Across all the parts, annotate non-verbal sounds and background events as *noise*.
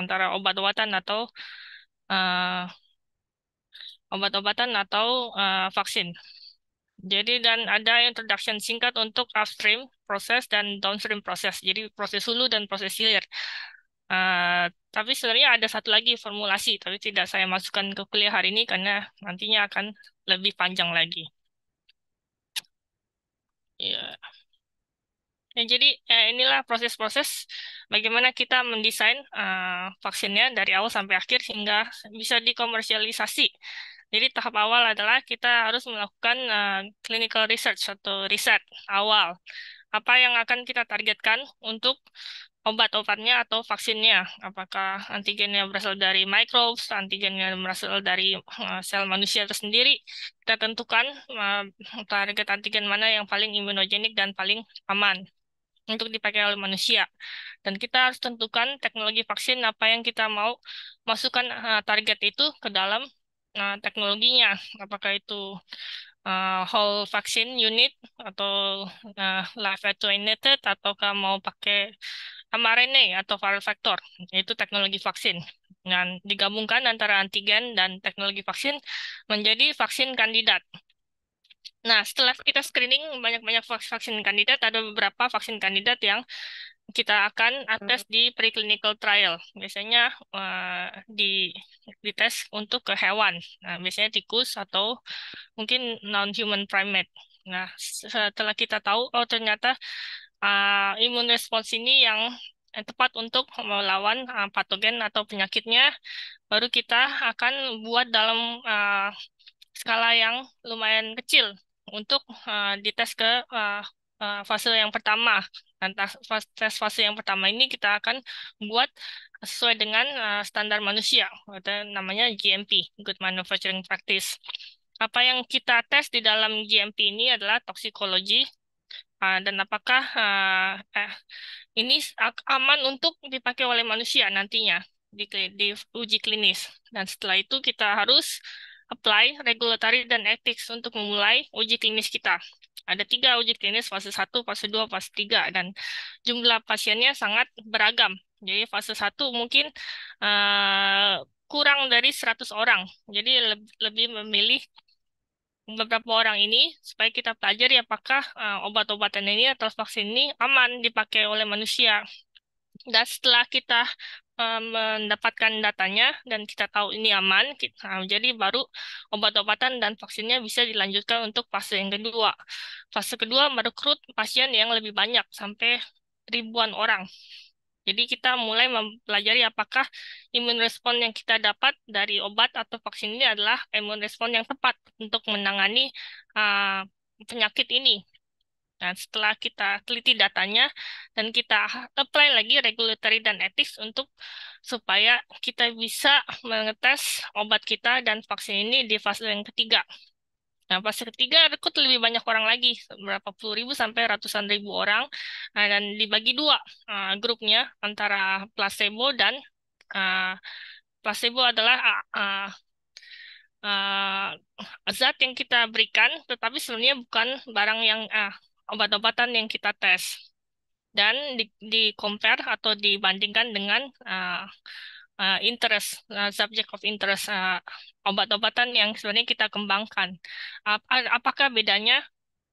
antara obat-obatan atau uh, obat-obatan atau uh, vaksin. Jadi dan ada introduction singkat untuk upstream proses dan downstream proses. Jadi proses hulu dan proses hilir. Uh, tapi sebenarnya ada satu lagi formulasi, tapi tidak saya masukkan ke kuliah hari ini karena nantinya akan lebih panjang lagi. Ya. Yeah. Ya, jadi ya inilah proses-proses bagaimana kita mendesain uh, vaksinnya dari awal sampai akhir sehingga bisa dikomersialisasi. Jadi tahap awal adalah kita harus melakukan uh, clinical research atau riset awal. Apa yang akan kita targetkan untuk obat-obatnya atau vaksinnya? Apakah antigennya berasal dari microbes, antigennya berasal dari uh, sel manusia tersendiri? Kita tentukan uh, target antigen mana yang paling imunogenik dan paling aman untuk dipakai oleh manusia. Dan kita harus tentukan teknologi vaksin apa yang kita mau masukkan uh, target itu ke dalam uh, teknologinya. Apakah itu uh, whole vaksin unit atau uh, live attenuated ataukah mau pakai mRNA atau viral vector, itu teknologi vaksin. Dan digabungkan antara antigen dan teknologi vaksin menjadi vaksin kandidat. Nah, setelah kita screening banyak-banyak vaksin kandidat, ada beberapa vaksin kandidat yang kita akan tes hmm. di preclinical trial. Biasanya uh, di tes untuk ke hewan. Nah, biasanya tikus atau mungkin non-human primate. Nah, setelah kita tahu, oh ternyata uh, imun respons ini yang eh, tepat untuk melawan uh, patogen atau penyakitnya, baru kita akan buat dalam uh, skala yang lumayan kecil untuk uh, dites ke uh, uh, fase yang pertama. Dan nah, tes fase yang pertama ini kita akan buat sesuai dengan uh, standar manusia, atau namanya GMP, Good Manufacturing Practice. Apa yang kita tes di dalam GMP ini adalah toksikologi, uh, dan apakah uh, eh, ini aman untuk dipakai oleh manusia nantinya di, di uji klinis. Dan setelah itu kita harus apply, regulatory, dan ethics untuk memulai uji klinis kita. Ada tiga uji klinis, fase 1, fase 2, fase 3, dan jumlah pasiennya sangat beragam. Jadi fase 1 mungkin uh, kurang dari 100 orang. Jadi lebih, memilih beberapa orang ini supaya kita pelajari apakah uh, obat-obatan ini atau vaksin ini aman dipakai oleh manusia. Dan setelah kita eh, mendapatkan datanya dan kita tahu ini aman, kita, nah, jadi baru obat-obatan dan vaksinnya bisa dilanjutkan untuk fase yang kedua. Fase kedua merekrut pasien yang lebih banyak, sampai ribuan orang. Jadi kita mulai mempelajari apakah imun respon yang kita dapat dari obat atau vaksin ini adalah imun respon yang tepat untuk menangani uh, penyakit ini. Nah, setelah kita teliti datanya dan kita apply lagi regulatory dan etis untuk supaya kita bisa mengetes obat kita dan vaksin ini di fase yang ketiga. Nah, fase ketiga rekrut lebih banyak orang lagi, berapa puluh ribu sampai ratusan ribu orang, nah, dan dibagi dua uh, grupnya antara placebo dan uh, placebo adalah uh, uh, uh, zat yang kita berikan, tetapi sebenarnya bukan barang yang uh, obat-obatan yang kita tes dan di, di compare atau dibandingkan dengan uh, uh, interest uh, subject of interest uh, obat-obatan yang sebenarnya kita kembangkan. Ap apakah bedanya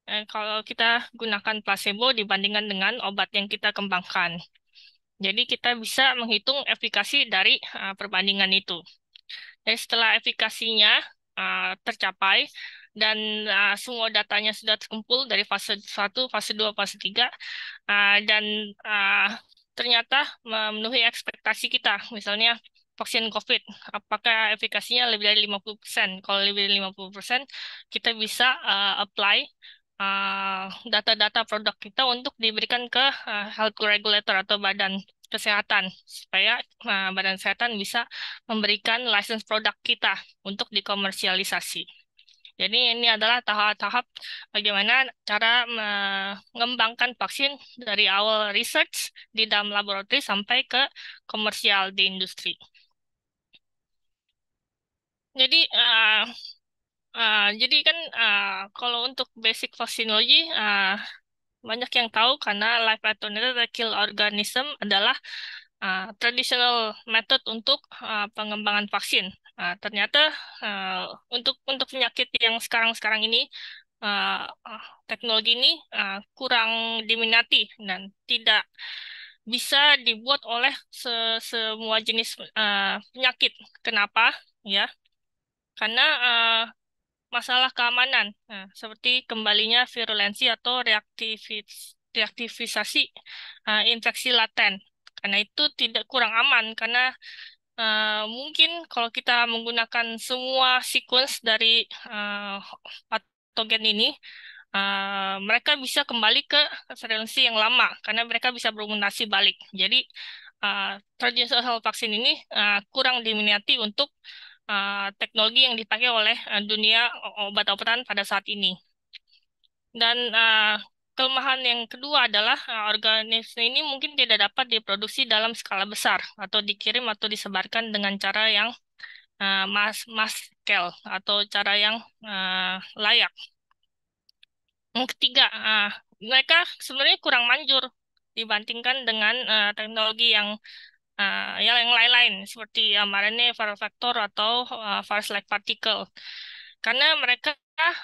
uh, kalau kita gunakan placebo dibandingkan dengan obat yang kita kembangkan? Jadi kita bisa menghitung efikasi dari uh, perbandingan itu. Dan setelah efikasinya uh, tercapai, dan uh, semua datanya sudah terkumpul dari fase 1, fase 2, fase 3 uh, ah, dan uh, ternyata memenuhi ekspektasi kita. Misalnya vaksin COVID, apakah efikasinya lebih dari 50%? Kalau lebih dari 50%, kita bisa uh, apply data-data uh, produk kita untuk diberikan ke uh, health regulator atau badan kesehatan supaya uh, badan kesehatan bisa memberikan license produk kita untuk dikomersialisasi. Jadi ini adalah tahap-tahap bagaimana cara mengembangkan vaksin dari awal research di dalam laboratorium sampai ke komersial di industri. Jadi uh, uh, jadi kan uh, kalau untuk basic vaksinologi uh, banyak yang tahu karena live attenuated kill organism adalah uh, traditional method untuk uh, pengembangan vaksin. Uh, ternyata uh, untuk untuk penyakit yang sekarang-sekarang ini uh, teknologi ini uh, kurang diminati dan tidak bisa dibuat oleh se semua jenis uh, penyakit. Kenapa? Ya, karena uh, masalah keamanan nah, seperti kembalinya virulensi atau reaktivis reaktivisasi uh, infeksi laten. Karena itu tidak kurang aman karena Eh, mungkin kalau kita menggunakan semua sequence dari uh, eh, patogen ini, uh, mereka bisa kembali ke serensi yang lama karena mereka bisa bermutasi balik. Jadi uh, traditional vaksin ini uh, kurang diminati untuk uh, teknologi yang dipakai oleh dunia obat-obatan pada saat ini. Dan uh, Kelemahan yang kedua adalah eh, organisme ini mungkin tidak dapat diproduksi dalam skala besar atau dikirim atau disebarkan dengan cara yang uh, mas maskel atau cara yang uh, layak. Yang ketiga, uh, mereka sebenarnya kurang manjur dibandingkan dengan uh, teknologi yang uh, yang lain-lain seperti amarannya uh, viral vector atau uh, virus-like particle karena mereka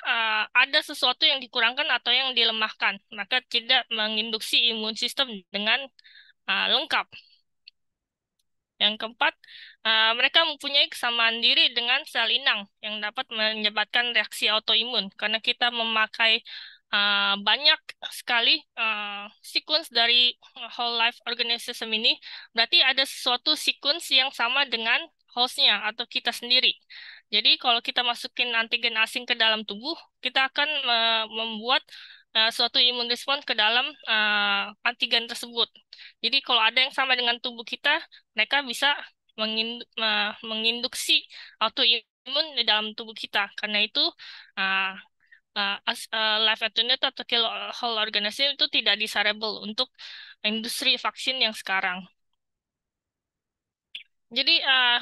uh, ada sesuatu yang dikurangkan atau yang dilemahkan, maka tidak menginduksi imun sistem dengan uh, lengkap. Yang keempat, uh, mereka mempunyai kesamaan diri dengan sel inang yang dapat menyebabkan reaksi autoimun karena kita memakai uh, banyak sekali uh, sequence dari whole life organism ini, berarti ada sesuatu sequence yang sama dengan hostnya atau kita sendiri. Jadi kalau kita masukin antigen asing ke dalam tubuh, kita akan uh, membuat uh, suatu imun respon ke dalam uh, antigen tersebut. Jadi kalau ada yang sama dengan tubuh kita, mereka bisa mengindu, uh, menginduksi autoimun di dalam tubuh kita. Karena itu uh, uh, as, uh, life attenuate atau whole organism itu tidak desirable untuk industri vaksin yang sekarang. Jadi uh,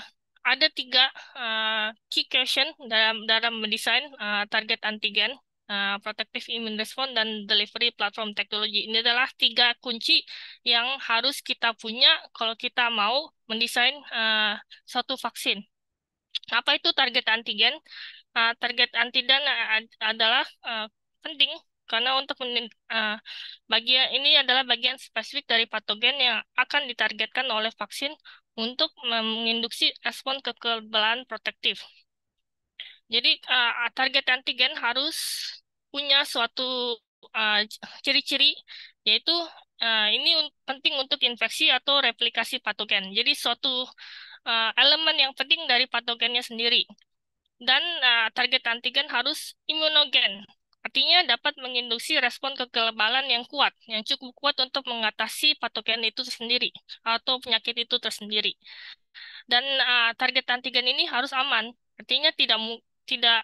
ada tiga uh, key question dalam dalam mendesain uh, target antigen, uh, protective immune response dan delivery platform teknologi. Ini adalah tiga kunci yang harus kita punya kalau kita mau mendesain uh, suatu vaksin. Apa itu target antigen? Uh, target antigen adalah uh, penting karena untuk uh, bagian ini adalah bagian spesifik dari patogen yang akan ditargetkan oleh vaksin untuk menginduksi respon kekebalan protektif. Jadi uh, target antigen harus punya suatu eh, ciri-ciri uh, yaitu uh, ini un penting untuk infeksi atau replikasi patogen. Jadi suatu uh, elemen yang penting dari patogennya sendiri. Dan uh, target antigen harus imunogen intinya dapat menginduksi respon kekebalan yang kuat, yang cukup kuat untuk mengatasi patogen itu sendiri atau penyakit itu tersendiri. Dan uh, target antigen ini harus aman, artinya tidak tidak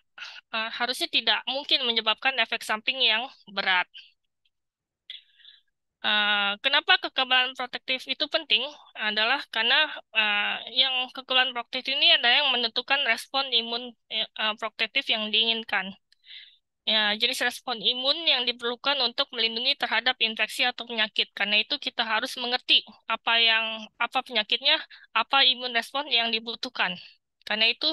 uh, harusnya tidak mungkin menyebabkan efek samping yang berat. Uh, kenapa kekebalan protektif itu penting? Adalah karena uh, yang kekebalan protektif ini ada yang menentukan respon imun uh, protektif yang diinginkan. Ya, jenis respon imun yang diperlukan untuk melindungi terhadap infeksi atau penyakit. Karena itu kita harus mengerti apa yang apa penyakitnya, apa imun respon yang dibutuhkan. Karena itu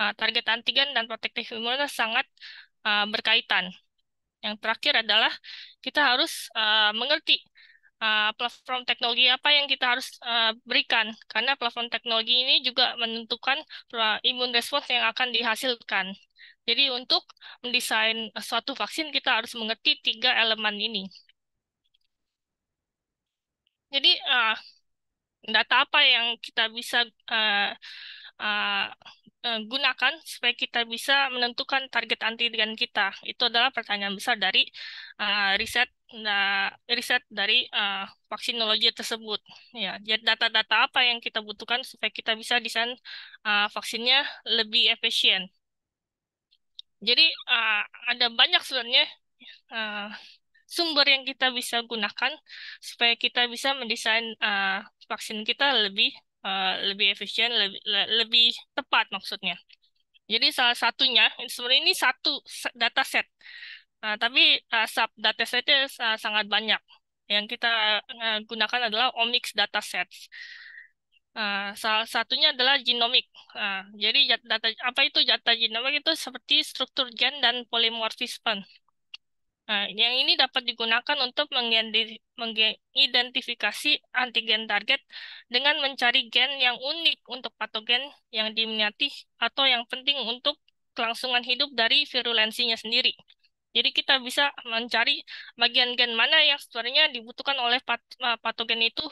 eh, target antigen dan protektif imunnya sangat eh, berkaitan. Yang terakhir adalah kita harus eh, mengerti platform teknologi apa yang kita harus berikan. Karena platform teknologi ini juga menentukan imun respon yang akan dihasilkan. Jadi untuk mendesain suatu vaksin kita harus mengerti tiga elemen ini. Jadi uh, data apa yang kita bisa uh, uh, gunakan supaya kita bisa menentukan target antigen kita? Itu adalah pertanyaan besar dari uh, riset uh, riset dari uh, vaksinologi tersebut. Ya, jadi data-data apa yang kita butuhkan supaya kita bisa desain uh, vaksinnya lebih efisien? Jadi uh, ada banyak sebenarnya uh, sumber yang kita bisa gunakan supaya kita bisa mendesain uh, vaksin kita lebih uh, lebih efisien, lebih, le lebih tepat maksudnya. Jadi salah satunya sebenarnya ini satu dataset, uh, tapi uh, sub datasetnya uh, sangat banyak. Yang kita uh, gunakan adalah omics data sets. Eh, salah satunya adalah genomik. Uh, eh, jadi data apa itu data genomik itu seperti struktur gen dan polimorfisme. Nah, yang ini dapat digunakan untuk mengidentifikasi antigen target dengan mencari gen yang unik untuk patogen yang diminati atau yang penting untuk kelangsungan hidup dari virulensinya sendiri. Jadi kita bisa mencari bagian gen mana yang sebenarnya dibutuhkan oleh pat patogen itu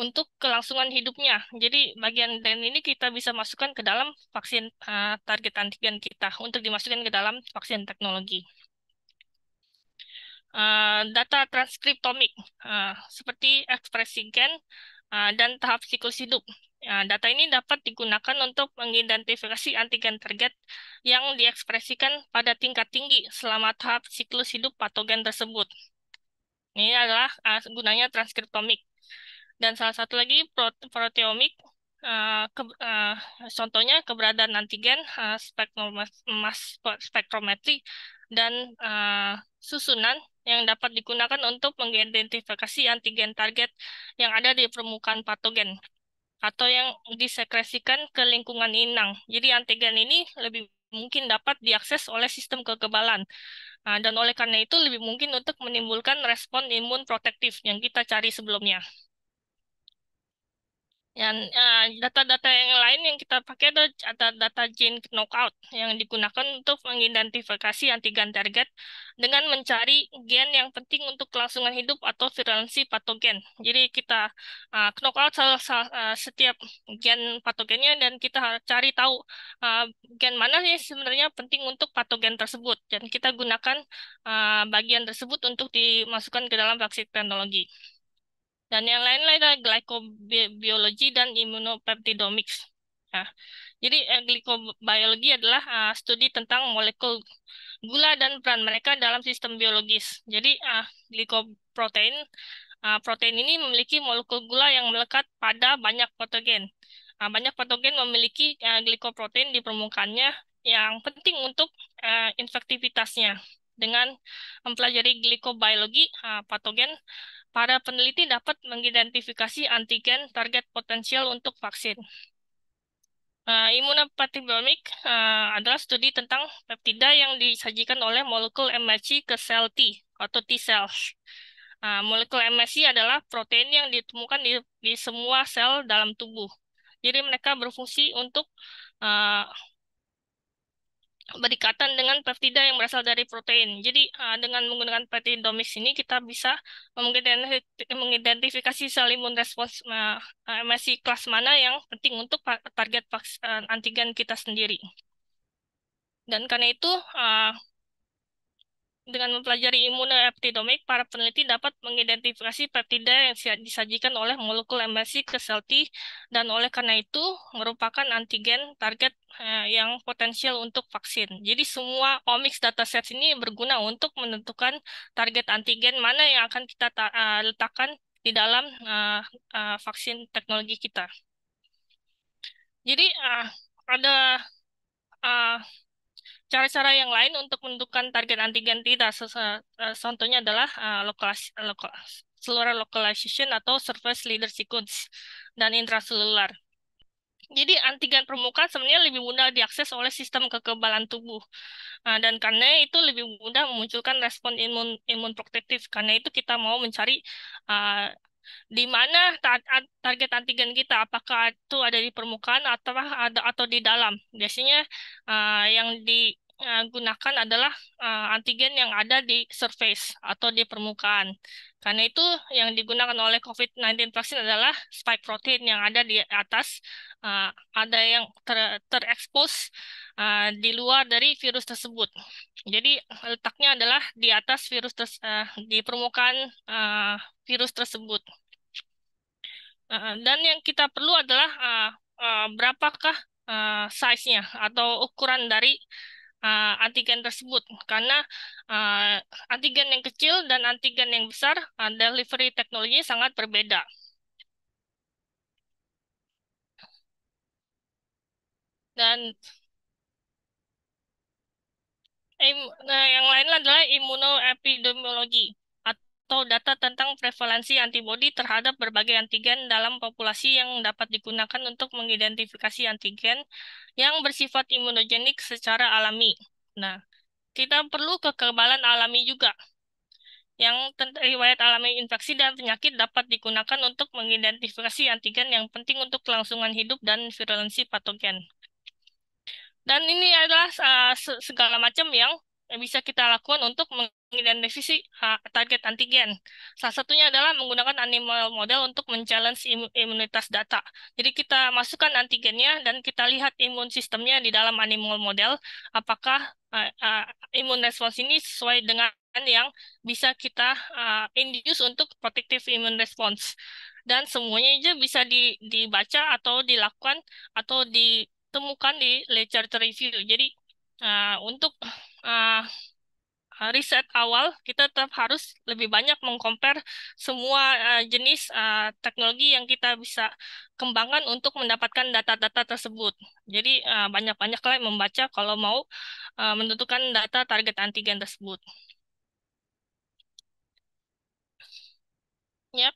untuk kelangsungan hidupnya. Jadi bagian gen ini kita bisa masukkan ke dalam vaksin uh, target antigen kita untuk dimasukkan ke dalam vaksin teknologi. Uh, data transkriptomik uh, seperti ekspresi gen uh, dan tahap siklus hidup. Uh, data ini dapat digunakan untuk mengidentifikasi antigen target yang diekspresikan pada tingkat tinggi selama tahap siklus hidup patogen tersebut. Ini adalah uh, gunanya transkriptomik. Dan salah satu lagi proteomik, uh, ke, uh, contohnya keberadaan antigen uh, spektrometri dan uh, susunan yang dapat digunakan untuk mengidentifikasi antigen target yang ada di permukaan patogen atau yang disekresikan ke lingkungan inang. Jadi antigen ini lebih mungkin dapat diakses oleh sistem kekebalan. Nah, dan oleh karena itu lebih mungkin untuk menimbulkan respon imun protektif yang kita cari sebelumnya. Yang eh, data-data uh, yang lain yang kita pakai adalah data, data gene knockout yang digunakan untuk mengidentifikasi antigen target dengan mencari gen yang penting untuk kelangsungan hidup atau virulensi patogen. Jadi kita uh, knockout salah, salah, eh, uh, setiap gen patogennya dan kita cari tahu uh, gen mana yang sebenarnya penting untuk patogen tersebut dan kita gunakan uh, bagian tersebut untuk dimasukkan ke dalam vaksin teknologi. Dan yang lain lain adalah glikobiologi dan imunopeptidomics. Nah, jadi eh, glikobiologi adalah uh, studi tentang molekul gula dan peran mereka dalam sistem biologis. Jadi uh, eh, glikoprotein uh, protein ini memiliki molekul gula yang melekat pada banyak patogen. Uh, nah, banyak patogen memiliki uh, glikoprotein di permukaannya yang penting untuk uh, infektivitasnya. Dengan mempelajari glikobiologi, uh, patogen para peneliti dapat mengidentifikasi antigen target potensial untuk vaksin. Uh, eh, imunopatibomik uh, eh, adalah studi tentang peptida yang disajikan oleh molekul MHC ke sel T atau T cells. Uh, molekul MHC adalah protein yang ditemukan di, di semua sel dalam tubuh. Jadi mereka berfungsi untuk uh, berikatan dengan peptida yang berasal dari protein. Jadi uh, dengan menggunakan peptidomics ini kita bisa mengidentifikasi sel imun respons uh, eh, eh, MSI kelas mana yang penting untuk target antigen kita sendiri. Dan karena itu uh, dengan mempelajari imunoeptidomik, para peneliti dapat mengidentifikasi peptida yang disajikan oleh molekul emulsi ke sel T dan oleh karena itu merupakan antigen target eh, yang potensial untuk vaksin. Jadi semua omics dataset ini berguna untuk menentukan target antigen mana yang akan kita eh, letakkan di dalam eh, vaksin teknologi kita. Jadi ada cara-cara yang lain untuk menentukan target antigen tidak. Eh, contohnya adalah uh, eh, lokalis, lokal, seluruh localization atau surface leader sequence dan intraselular. Jadi antigen permukaan sebenarnya lebih mudah diakses oleh sistem kekebalan tubuh. Nah, dan karena itu lebih mudah memunculkan respon imun imun protektif. Karena itu kita mau mencari uh, di mana target antigen kita apakah itu ada di permukaan atau ada atau di dalam biasanya uh, yang di gunakan adalah uh, antigen yang ada di surface atau di permukaan. Karena itu yang digunakan oleh COVID-19 vaksin adalah spike protein yang ada di atas, uh, ada yang ter terekspos uh, eh, di luar dari virus tersebut. Jadi letaknya adalah di atas virus uh, di permukaan uh, virus tersebut. Uh, dan yang kita perlu adalah uh, uh, berapakah uh, size-nya atau ukuran dari uh, antigen tersebut karena uh, antigen yang kecil dan antigen yang besar uh, delivery teknologi sangat berbeda. Dan im, nah yang lain adalah imunoepidemiologi atau data tentang prevalensi antibodi terhadap berbagai antigen dalam populasi yang dapat digunakan untuk mengidentifikasi antigen yang bersifat imunogenik secara alami. Nah, kita perlu kekebalan alami juga yang riwayat alami infeksi dan penyakit dapat digunakan untuk mengidentifikasi antigen yang penting untuk kelangsungan hidup dan virulensi patogen. Dan ini adalah uh, segala macam yang yang bisa kita lakukan untuk mengidentifikasi target antigen. Salah satunya adalah menggunakan animal model untuk men imunitas data. Jadi kita masukkan antigennya dan kita lihat imun sistemnya di dalam animal model apakah uh, uh, imun respons ini sesuai dengan yang bisa kita uh, induce untuk protective immune response. Dan semuanya itu bisa di, dibaca atau dilakukan atau ditemukan di literature review. Jadi Nah, untuk uh, riset awal, kita tetap harus lebih banyak mengkompar semua uh, jenis uh, teknologi yang kita bisa kembangkan untuk mendapatkan data-data tersebut. Jadi uh, banyak-banyaklah membaca kalau mau uh, menentukan data target antigen tersebut. Yep.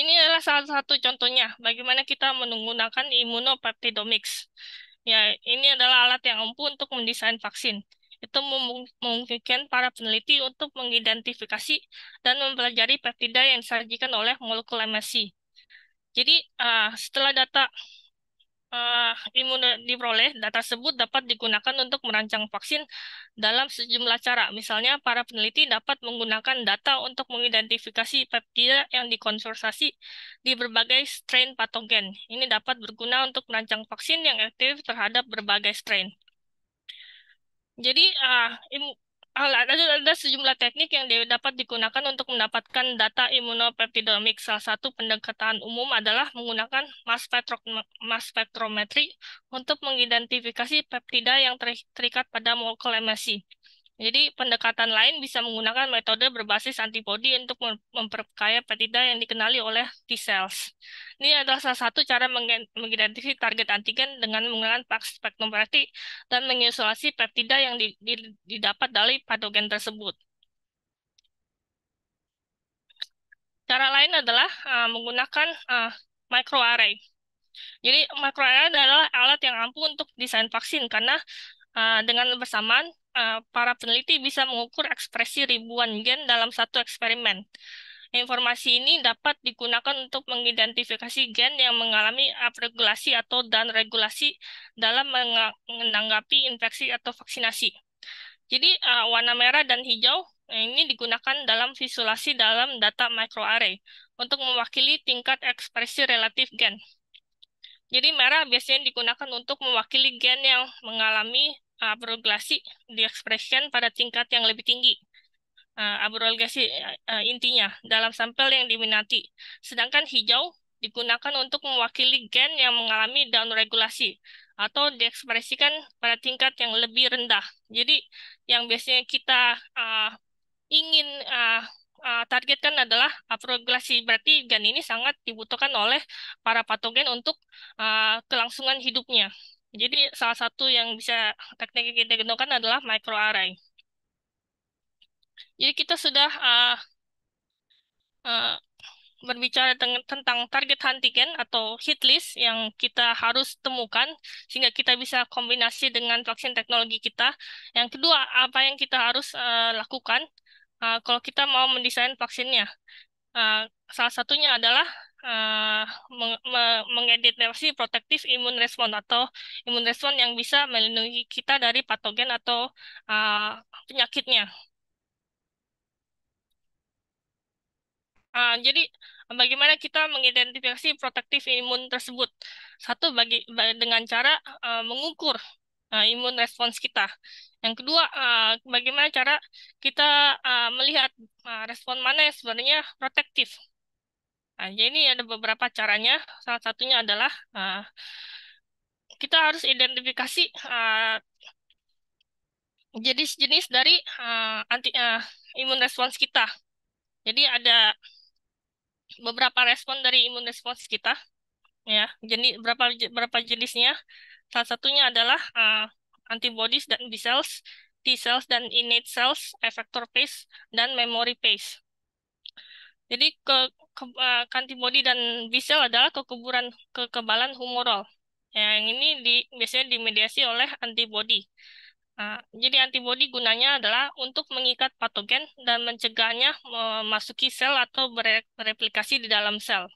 Ini adalah salah satu contohnya bagaimana kita menggunakan imunopeptidomics. Ya, ini adalah alat yang ampuh untuk mendesain vaksin. Itu memungkinkan para peneliti untuk mengidentifikasi dan mempelajari peptida yang disajikan oleh molekul MSC. Jadi, uh, setelah data uh, imun eh, diperoleh, data tersebut dapat digunakan untuk merancang vaksin dalam sejumlah cara. Misalnya, para peneliti dapat menggunakan data untuk mengidentifikasi peptida yang dikonsorsasi di berbagai strain patogen. Ini dapat berguna untuk merancang vaksin yang aktif terhadap berbagai strain. Jadi, uh, Ah, ada sejumlah teknik yang dapat digunakan untuk mendapatkan data imunopeptidomik. Salah satu pendekatan umum adalah menggunakan mass, mass spektrometri untuk mengidentifikasi peptida yang terikat pada molekul MSC. Jadi pendekatan lain bisa menggunakan metode berbasis antibodi untuk memperkaya peptida yang dikenali oleh T cells. Ini adalah salah satu cara mengidentifikasi target antigen dengan menggunakan berarti dan mengisolasi peptida yang didapat dari patogen tersebut. Cara lain adalah uh, menggunakan uh, microarray. Jadi microarray adalah alat yang ampuh untuk desain vaksin karena Eh, dengan bersamaan, eh, para peneliti bisa mengukur ekspresi ribuan gen dalam satu eksperimen. Informasi ini dapat digunakan untuk mengidentifikasi gen yang mengalami upregulasi atau dan regulasi dalam menanggapi infeksi atau vaksinasi. Jadi eh, warna merah dan hijau ini digunakan dalam visualisasi dalam data microarray untuk mewakili tingkat ekspresi relatif gen. Jadi merah biasanya digunakan untuk mewakili gen yang mengalami uh, abrogasi di ekspresikan pada tingkat yang lebih tinggi. Uh, abrogasi uh, intinya dalam sampel yang diminati. Sedangkan hijau digunakan untuk mewakili gen yang mengalami downregulasi atau diekspresikan pada tingkat yang lebih rendah. Jadi yang biasanya kita uh, ingin uh, uh, kan adalah aproglasi berarti gan ini sangat dibutuhkan oleh para patogen untuk uh, kelangsungan hidupnya. Jadi salah satu yang bisa teknik kita gunakan adalah microarray. Jadi kita sudah uh, uh, berbicara tentang target antigen atau hit list yang kita harus temukan sehingga kita bisa kombinasi dengan vaksin teknologi kita. Yang kedua, apa yang kita harus uh, lakukan uh, kalau kita mau mendesain vaksinnya, uh, salah satunya adalah uh, meng me mengedit versi protektif imun respon atau imun respon yang bisa melindungi kita dari patogen atau uh, penyakitnya. Uh, jadi bagaimana kita mengidentifikasi protektif imun tersebut? Satu bagi dengan cara uh, mengukur uh, imun respons kita. Yang kedua, uh, bagaimana cara kita uh, melihat uh, respon mana yang sebenarnya protektif. Nah, jadi ini ada beberapa caranya. Salah satunya adalah uh, kita harus identifikasi jenis jenis-jenis dari uh, anti uh, imun respons kita. Jadi ada beberapa respon dari imun respons kita, ya. Jadi berapa berapa jenisnya? Salah satunya adalah uh, antibodies dan B cells, T cells dan innate cells, effector phase dan memory phase. Jadi ke, ke uh, antibody dan B cell adalah kekuburan kekebalan humoral. Yang ini di, biasanya dimediasi oleh antibody. Uh, jadi antibodi gunanya adalah untuk mengikat patogen dan mencegahnya memasuki sel atau bereplikasi di dalam sel.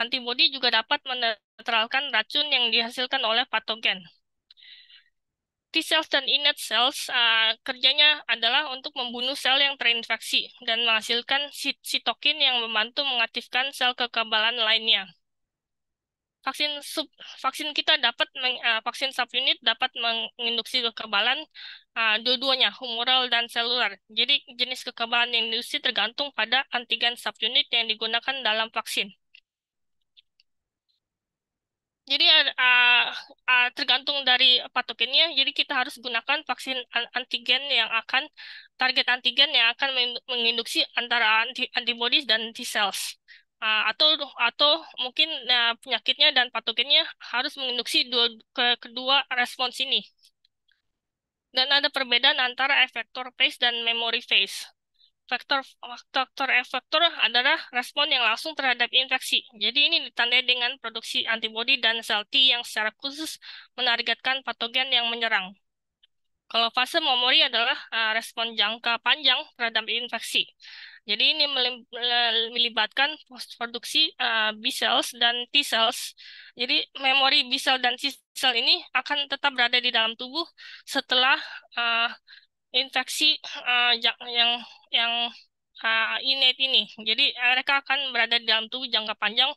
Antibodi juga dapat menetralkan racun yang dihasilkan oleh patogen. T-cells dan innate cells uh, kerjanya adalah untuk membunuh sel yang terinfeksi dan menghasilkan sit sitokin yang membantu mengaktifkan sel kekebalan lainnya. Vaksin sub vaksin kita dapat meng, uh, vaksin subunit dapat menginduksi kekebalan uh, dua-duanya humoral dan seluler. Jadi jenis kekebalan yang diinduksi tergantung pada antigen subunit yang digunakan dalam vaksin. Jadi uh, uh, tergantung dari patogennya. Jadi kita harus gunakan vaksin antigen yang akan target antigen yang akan menginduksi antara anti antibody dan T cells. Uh, atau atau mungkin uh, penyakitnya dan patogennya harus menginduksi dua, ke, kedua respons ini. Dan ada perbedaan antara efektor phase dan memory phase faktor faktor efektor adalah respon yang langsung terhadap infeksi. Jadi ini ditandai dengan produksi antibodi dan sel T yang secara khusus menargetkan patogen yang menyerang. Kalau fase memori adalah uh, respon jangka panjang terhadap infeksi. Jadi ini melibatkan produksi uh, B cells dan T cells. Jadi memori B cell dan T cell ini akan tetap berada di dalam tubuh setelah uh, infeksi uh, eh, yang yang uh, innate ini. Jadi eh, mereka akan berada dalam tubuh jangka panjang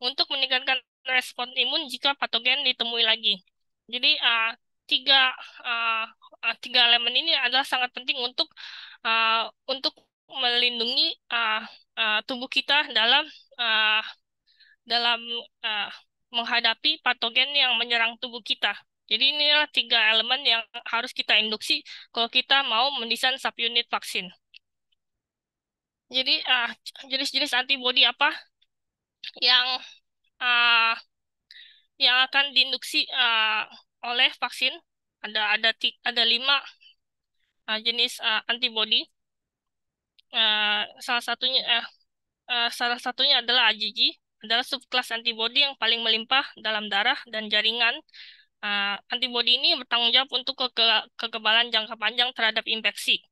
untuk meningkatkan respon imun jika patogen ditemui lagi. Jadi uh, tiga uh, tiga elemen ini adalah sangat penting untuk uh, untuk melindungi uh, uh, tubuh kita dalam uh, dalam uh, menghadapi patogen yang menyerang tubuh kita. Jadi inilah tiga elemen yang harus kita induksi kalau kita mau mendesain subunit vaksin. Jadi uh, jenis-jenis antibodi apa yang uh, yang akan diinduksi uh, oleh vaksin? Ada ada ada lima uh, jenis uh, antibodi. Uh, salah satunya uh, uh, salah satunya adalah IgG adalah subkelas antibodi yang paling melimpah dalam darah dan jaringan Uh, eh, antibodi ini bertanggung jawab untuk ke kekebalan jangka panjang terhadap infeksi.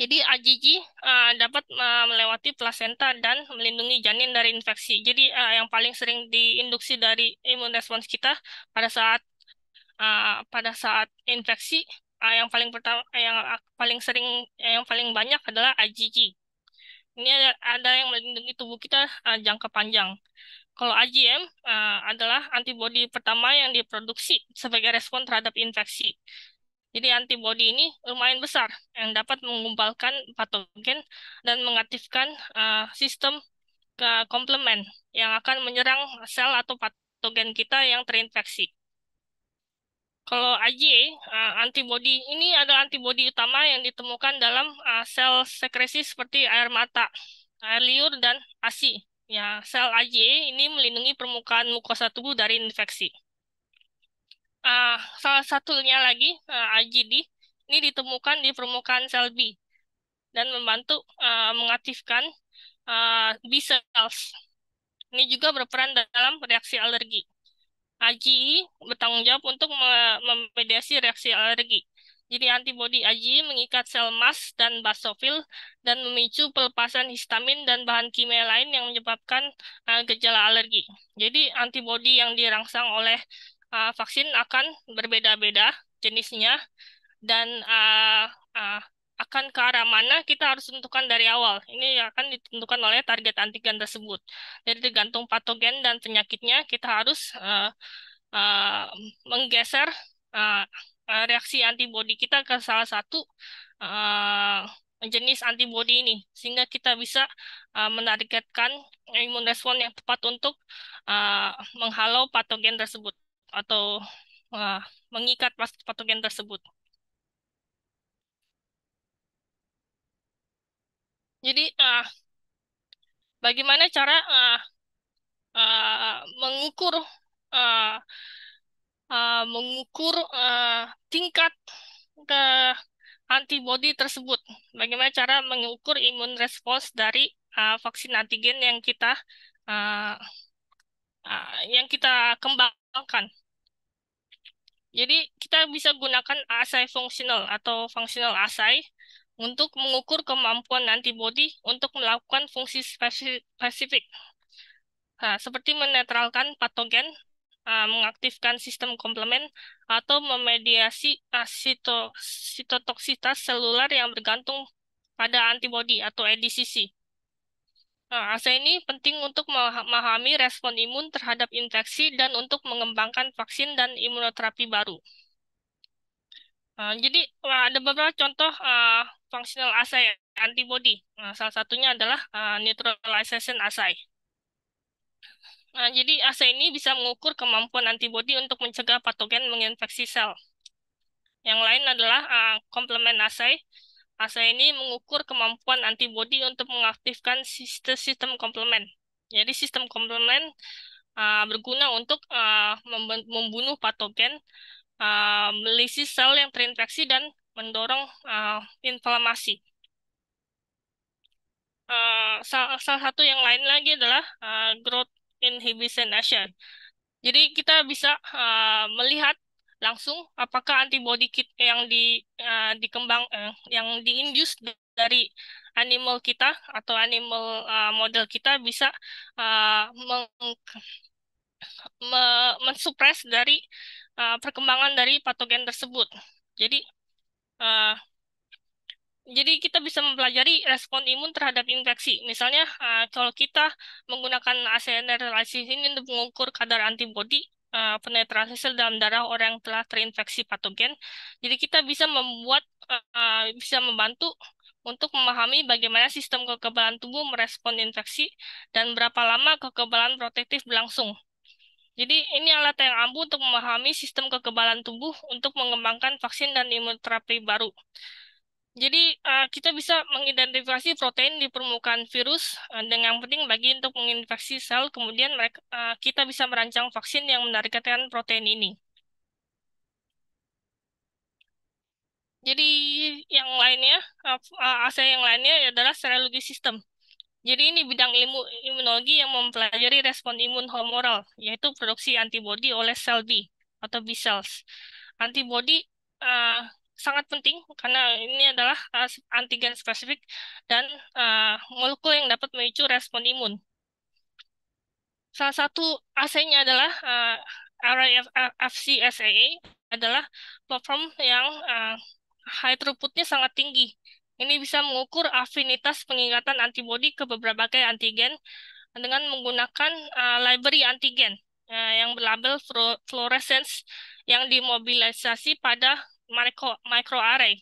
Jadi IgG uh, eh, dapat uh, melewati plasenta dan melindungi janin dari infeksi. Jadi uh, yang paling sering diinduksi dari imun respons kita pada saat uh, pada saat infeksi uh, yang paling pertama yang paling sering yang paling banyak adalah IgG. Ini ada, ada yang melindungi tubuh kita uh, jangka panjang. Kalau IgM uh, eh, adalah antibodi pertama yang diproduksi sebagai respon terhadap infeksi. Jadi antibodi ini lumayan besar yang dapat mengumpalkan patogen dan mengaktifkan uh, sistem ke komplement yang akan menyerang sel atau patogen kita yang terinfeksi. Kalau IgA, uh, eh, antibodi ini adalah antibodi utama yang ditemukan dalam uh, sel sekresi seperti air mata, air liur, dan ASI. Ya, sel AJ ini melindungi permukaan mukosa tubuh dari infeksi. Uh, salah satunya lagi, uh, eh, AJD, ini ditemukan di permukaan sel B dan membantu uh, mengaktifkan uh, B cells. Ini juga berperan dalam reaksi alergi. AGI bertanggung jawab untuk memediasi reaksi alergi. Jadi antibodi IgE mengikat sel mas dan basofil dan memicu pelepasan histamin dan bahan kimia lain yang menyebabkan uh, gejala alergi. Jadi antibodi yang dirangsang oleh uh, vaksin akan berbeda-beda jenisnya dan uh, uh, akan ke arah mana kita harus tentukan dari awal. Ini akan ditentukan oleh target antigen tersebut. Jadi tergantung patogen dan penyakitnya kita harus uh, uh, menggeser uh, Eh, reaksi antibodi kita ke salah satu uh, jenis antibodi ini sehingga kita bisa uh, menargetkan imun respon yang tepat untuk uh, menghalau patogen tersebut atau uh, mengikat patogen tersebut. Jadi uh, bagaimana cara uh, uh, mengukur uh, uh, mengukur uh, tingkat ke eh, antibody tersebut. Bagaimana cara mengukur imun respons dari uh, vaksin antigen yang kita uh, uh, yang kita kembangkan. Jadi kita bisa gunakan assay fungsional atau functional assay untuk mengukur kemampuan antibody untuk melakukan fungsi spesifik. Nah, seperti menetralkan patogen uh, mengaktifkan sistem komplement atau memediasi uh, sito, sitotoksitas seluler yang bergantung pada antibodi atau ADCC. Nah, AC ini penting untuk memahami respon imun terhadap infeksi dan untuk mengembangkan vaksin dan imunoterapi baru. Nah, jadi ada beberapa contoh uh, functional assay antibody. Nah, salah satunya adalah uh, neutralization assay. Nah, jadi AC ini bisa mengukur kemampuan antibodi untuk mencegah patogen menginfeksi sel. Yang lain adalah uh, komplement assay. Assay ini mengukur kemampuan antibodi untuk mengaktifkan sistem, sistem komplement. Jadi sistem komplement uh, berguna untuk uh, membunuh patogen, uh, melisi sel yang terinfeksi dan mendorong uh, inflamasi. Uh, salah, salah satu yang lain lagi adalah uh, growth inhibition action. Jadi kita bisa uh, melihat langsung apakah antibody kit yang di uh, dikembang uh, yang diinduce dari animal kita atau animal uh, model kita bisa uh, meng me mensupres dari uh, perkembangan dari patogen tersebut. Jadi uh, jadi kita bisa mempelajari respon imun terhadap infeksi. Misalnya eh, kalau kita menggunakan ACNR ini untuk mengukur kadar antibodi eh, penetrasi sel dalam darah orang yang telah terinfeksi patogen. Jadi kita bisa membuat eh, bisa membantu untuk memahami bagaimana sistem kekebalan tubuh merespon infeksi dan berapa lama kekebalan protektif berlangsung. Jadi ini alat yang ampuh untuk memahami sistem kekebalan tubuh untuk mengembangkan vaksin dan imunoterapi baru. Jadi uh, kita bisa mengidentifikasi protein di permukaan virus uh, dan yang penting bagi untuk menginfeksi sel, kemudian mereka, uh, eh, kita bisa merancang vaksin yang menargetkan protein ini. Jadi yang lainnya, uh, AC yang lainnya adalah serologi sistem. Jadi ini bidang ilmu imunologi yang mempelajari respon imun humoral, yaitu produksi antibodi oleh sel B atau B cells. Antibodi uh, sangat penting karena ini adalah eh, antigen spesifik dan uh, molekul yang dapat memicu respon imun. Salah satu AC-nya adalah uh, eh, RFC adalah platform yang uh, high throughputnya sangat tinggi. Ini bisa mengukur afinitas pengingkatan antibodi ke beberapa kayak antigen dengan menggunakan uh, library antigen uh, yang berlabel fluorescence yang dimobilisasi pada micro, microarray.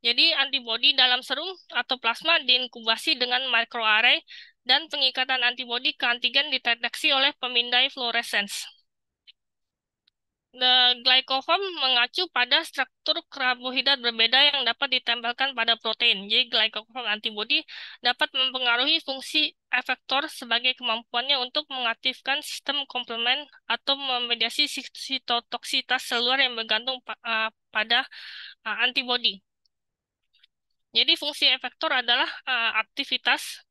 Jadi antibodi dalam serum atau plasma diinkubasi dengan microarray dan pengikatan antibodi ke antigen dideteksi oleh pemindai fluorescence. The nah, glycoform mengacu pada struktur karbohidrat berbeda yang dapat ditempelkan pada protein. Jadi glycoform antibody dapat mempengaruhi fungsi efektor sebagai kemampuannya untuk mengaktifkan sistem komplement atau memediasi sitotoksitas seluler yang bergantung eh, pada uh, eh, antibody. Jadi fungsi efektor adalah eh, aktivitas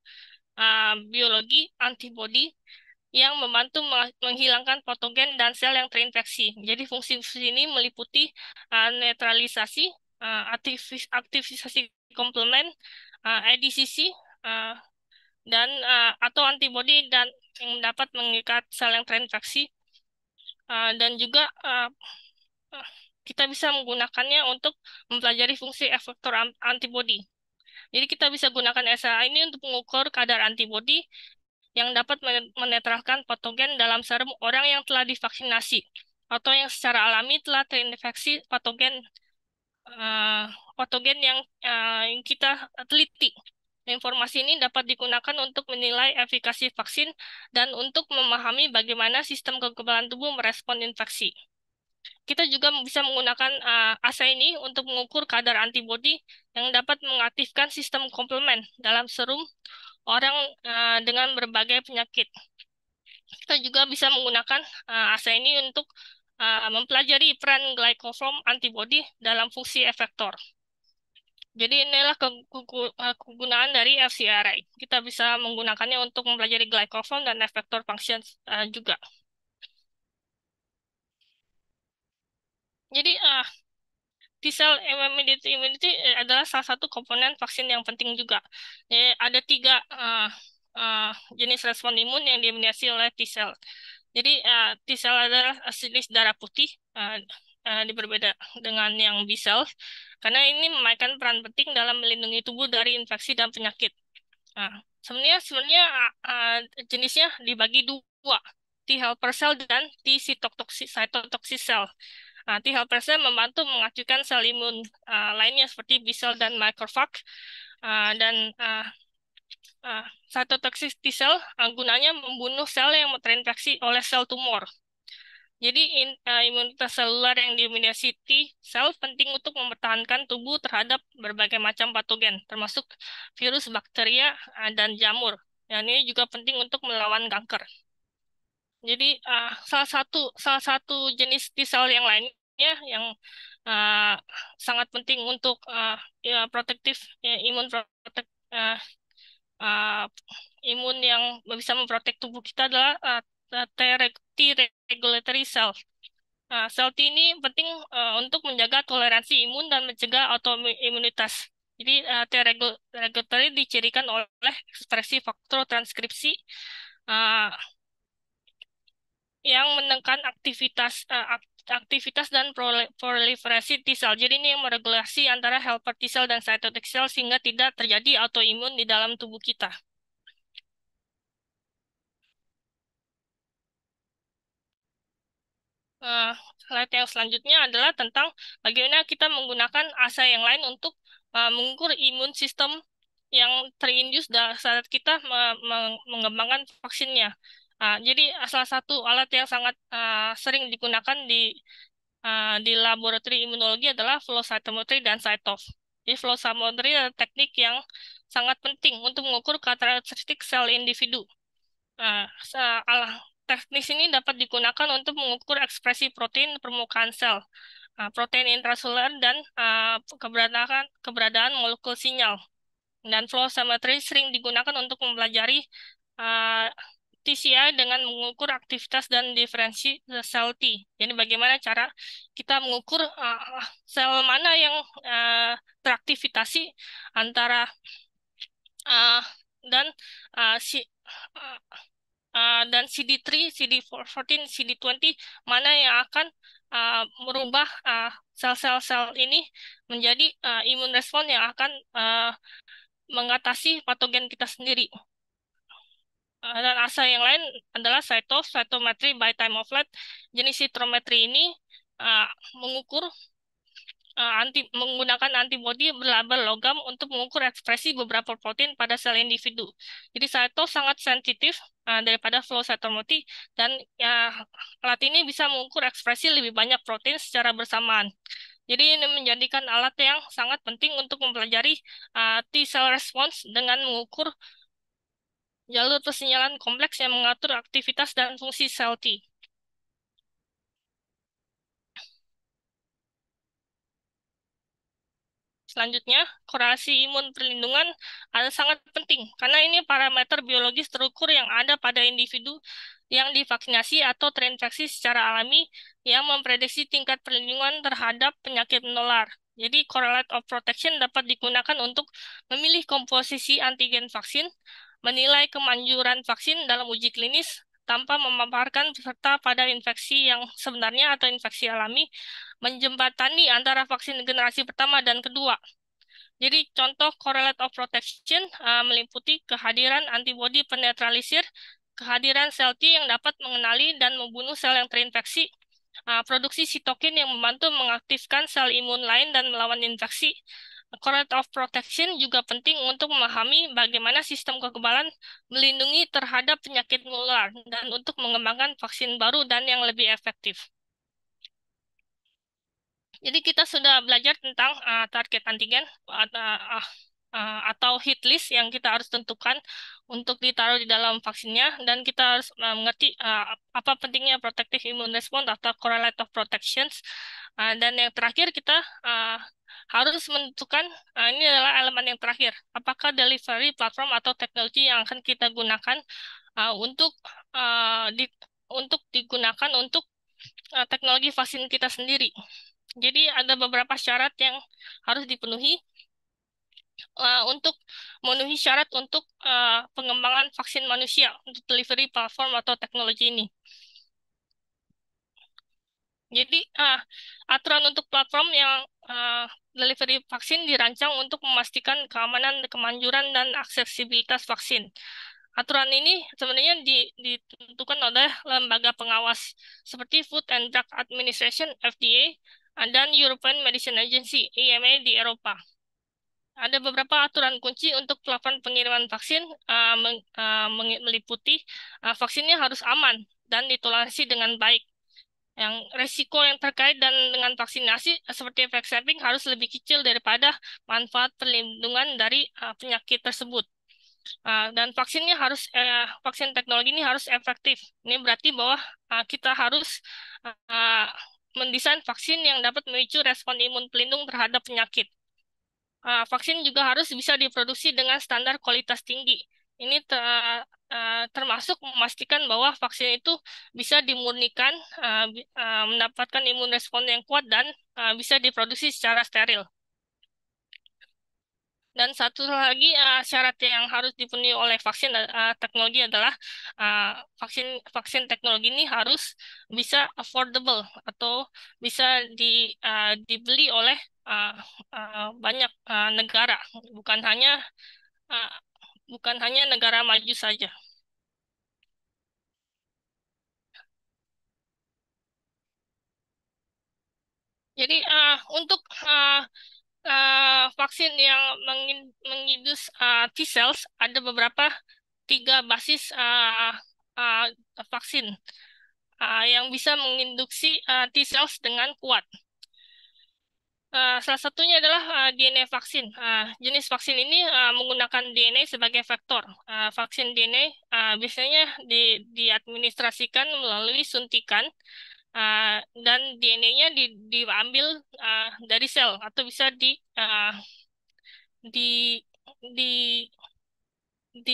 biologi antibody yang membantu menghilangkan patogen dan sel yang terinfeksi. Jadi fungsi-fungsi ini meliputi uh, netralisasi, uh, aktivis aktivisasi komplement, uh, ADCC, uh, dan uh, atau antibodi dan yang dapat mengikat sel yang terinfeksi. Uh, dan juga uh, kita bisa menggunakannya untuk mempelajari fungsi efektor antibodi. Jadi kita bisa gunakan SLA ini untuk mengukur kadar antibodi yang dapat menetralkan patogen dalam serum orang yang telah divaksinasi atau yang secara alami telah terinfeksi patogen uh, patogen yang, uh, yang kita teliti. Informasi ini dapat digunakan untuk menilai efikasi vaksin dan untuk memahami bagaimana sistem kekebalan tubuh merespon infeksi. Kita juga bisa menggunakan uh, eh, asa ini untuk mengukur kadar antibodi yang dapat mengaktifkan sistem komplement dalam serum orang uh, dengan berbagai penyakit. Kita juga bisa menggunakan uh, eh, AC ini untuk uh, mempelajari peran glycoform antibody dalam fungsi efektor. Jadi inilah kegunaan dari FCRI. Kita bisa menggunakannya untuk mempelajari glycoform dan efektor function uh, juga. Jadi uh, T cell immunity, immunity eh, adalah salah satu komponen vaksin yang penting juga. Jadi eh, ada tiga uh, uh, jenis respon imun yang dimediasi oleh T cell. Jadi uh, T cell adalah jenis darah putih uh, uh, berbeda dengan yang B cell karena ini memainkan peran penting dalam melindungi tubuh dari infeksi dan penyakit. Uh, sebenarnya sebenarnya uh, jenisnya dibagi dua, T helper cell dan T cytotoxic, cytotoxic cell. Nanti helpersnya membantu mengajukan sel imun uh, eh, lainnya seperti B-cell dan mikrofag uh, eh, dan uh, eh, uh, toxic T-cell uh, gunanya membunuh sel yang terinfeksi oleh sel tumor. Jadi in, uh, imunitas seluler yang dimiliki T sel penting untuk mempertahankan tubuh terhadap berbagai macam patogen, termasuk virus, bakteria, uh, dan jamur. Yang ini juga penting untuk melawan kanker. Jadi uh, salah satu salah satu jenis T cell yang lain ya yang uh, sangat penting untuk uh, ya, protektif ya, imun protek uh, uh, imun yang bisa memprotek tubuh kita adalah uh, T regulatory cell. Uh, nah, sel T ini penting uh, untuk menjaga toleransi imun dan mencegah autoimunitas. Jadi uh, T regulatory dicirikan oleh ekspresi faktor transkripsi uh, yang menekan aktivitas uh, aktivitas dan proliferasi T-cell. Jadi ini yang meregulasi antara helper T-cell dan cytotoxic cell sehingga tidak terjadi autoimun di dalam tubuh kita. Uh, slide yang selanjutnya adalah tentang bagaimana kita menggunakan asa yang lain untuk uh, mengukur imun sistem yang terindus saat kita mengembangkan vaksinnya. Uh, jadi ah, salah satu alat yang sangat uh, sering digunakan di uh, di laboratorium imunologi adalah flow cytometry dan cytov. Jadi flow cytometry adalah teknik yang sangat penting untuk mengukur karakteristik sel individu. Uh, teknis ini dapat digunakan untuk mengukur ekspresi protein permukaan sel, uh, protein intraseluler dan uh, keberadaan keberadaan molekul sinyal. Dan flow cytometry sering digunakan untuk mempelajari uh, TCI ya dengan mengukur aktivitas dan diferensi sel T. Jadi bagaimana cara kita mengukur uh, sel mana yang uh, teraktivitasi antara uh, dan uh, si uh, uh, dan CD3, CD14, CD20 mana yang akan uh, merubah sel-sel uh, sel ini menjadi uh, imun respon yang akan uh, mengatasi patogen kita sendiri dan asal yang lain adalah cytometry by time of flight. Jenis cytometry ini uh, mengukur uh, anti menggunakan antibodi berlabel logam untuk mengukur ekspresi beberapa protein pada sel individu. Jadi cyto sangat sensitif uh, daripada flow cytometry dan uh, alat ini bisa mengukur ekspresi lebih banyak protein secara bersamaan. Jadi ini menjadikan alat yang sangat penting untuk mempelajari uh, T cell response dengan mengukur jalur persinyalan kompleks yang mengatur aktivitas dan fungsi sel T. Selanjutnya, korelasi imun perlindungan adalah sangat penting karena ini parameter biologis terukur yang ada pada individu yang divaksinasi atau terinfeksi secara alami yang memprediksi tingkat perlindungan terhadap penyakit menular. Jadi, correlate of protection dapat digunakan untuk memilih komposisi antigen vaksin, menilai kemanjuran vaksin dalam uji klinis tanpa memaparkan peserta pada infeksi yang sebenarnya atau infeksi alami, menjembatani antara vaksin generasi pertama dan kedua. Jadi contoh correlate of protection uh, meliputi kehadiran antibodi penetralisir, kehadiran sel T yang dapat mengenali dan membunuh sel yang terinfeksi, uh, produksi sitokin yang membantu mengaktifkan sel imun lain dan melawan infeksi, Correct of protection juga penting untuk memahami bagaimana sistem kekebalan melindungi terhadap penyakit menular dan untuk mengembangkan vaksin baru dan yang lebih efektif. Jadi kita sudah belajar tentang uh, target antigen, uh, uh, uh, atau hit list yang kita harus tentukan untuk ditaruh di dalam vaksinnya dan kita harus uh, mengerti uh, apa pentingnya protective immune response atau correlate of protections uh, dan yang terakhir kita uh, harus menentukan uh, ini adalah elemen yang terakhir apakah delivery platform atau teknologi yang akan kita gunakan uh, untuk uh, di untuk digunakan untuk uh, teknologi vaksin kita sendiri. Jadi ada beberapa syarat yang harus dipenuhi uh, untuk memenuhi syarat untuk uh, pengembangan vaksin manusia untuk delivery platform atau teknologi ini. Jadi uh, aturan untuk platform yang uh, delivery vaksin dirancang untuk memastikan keamanan, kemanjuran, dan aksesibilitas vaksin. Aturan ini sebenarnya ditentukan oleh lembaga pengawas seperti Food and Drug Administration (FDA) dan European Medicine Agency (EMA) di Eropa ada beberapa aturan kunci untuk pelaporan pengiriman vaksin uh, meng, uh, meliputi uh, vaksinnya harus aman dan ditoleransi dengan baik. Yang resiko yang terkait dan dengan vaksinasi seperti efek samping harus lebih kecil daripada manfaat perlindungan dari uh, penyakit tersebut. Uh, dan vaksinnya harus uh, vaksin teknologi ini harus efektif. Ini berarti bahwa uh, kita harus uh, mendesain vaksin yang dapat memicu respon imun pelindung terhadap penyakit uh, vaksin juga harus bisa diproduksi dengan standar kualitas tinggi. Ini ter, uh, eh, termasuk memastikan bahwa vaksin itu bisa dimurnikan, uh, uh, mendapatkan imun respon yang kuat, dan uh, bisa diproduksi secara steril. Dan satu lagi uh, syarat yang harus dipenuhi oleh vaksin uh, teknologi adalah uh, vaksin vaksin teknologi ini harus bisa affordable atau bisa di, uh, dibeli oleh uh, banyak uh, negara, bukan hanya uh, bukan hanya negara maju saja. Jadi uh, untuk uh, uh, vaksin yang mengindus uh, T cells ada beberapa tiga basis uh, uh, vaksin uh, yang bisa menginduksi uh, T cells dengan kuat. Uh, salah satunya adalah uh, eh, DNA vaksin. Uh, jenis vaksin ini uh, menggunakan DNA sebagai vektor. Uh, vaksin DNA uh, biasanya di, diadministrasikan melalui suntikan uh, dan DNA-nya di, diambil uh, dari sel atau bisa di uh, di di di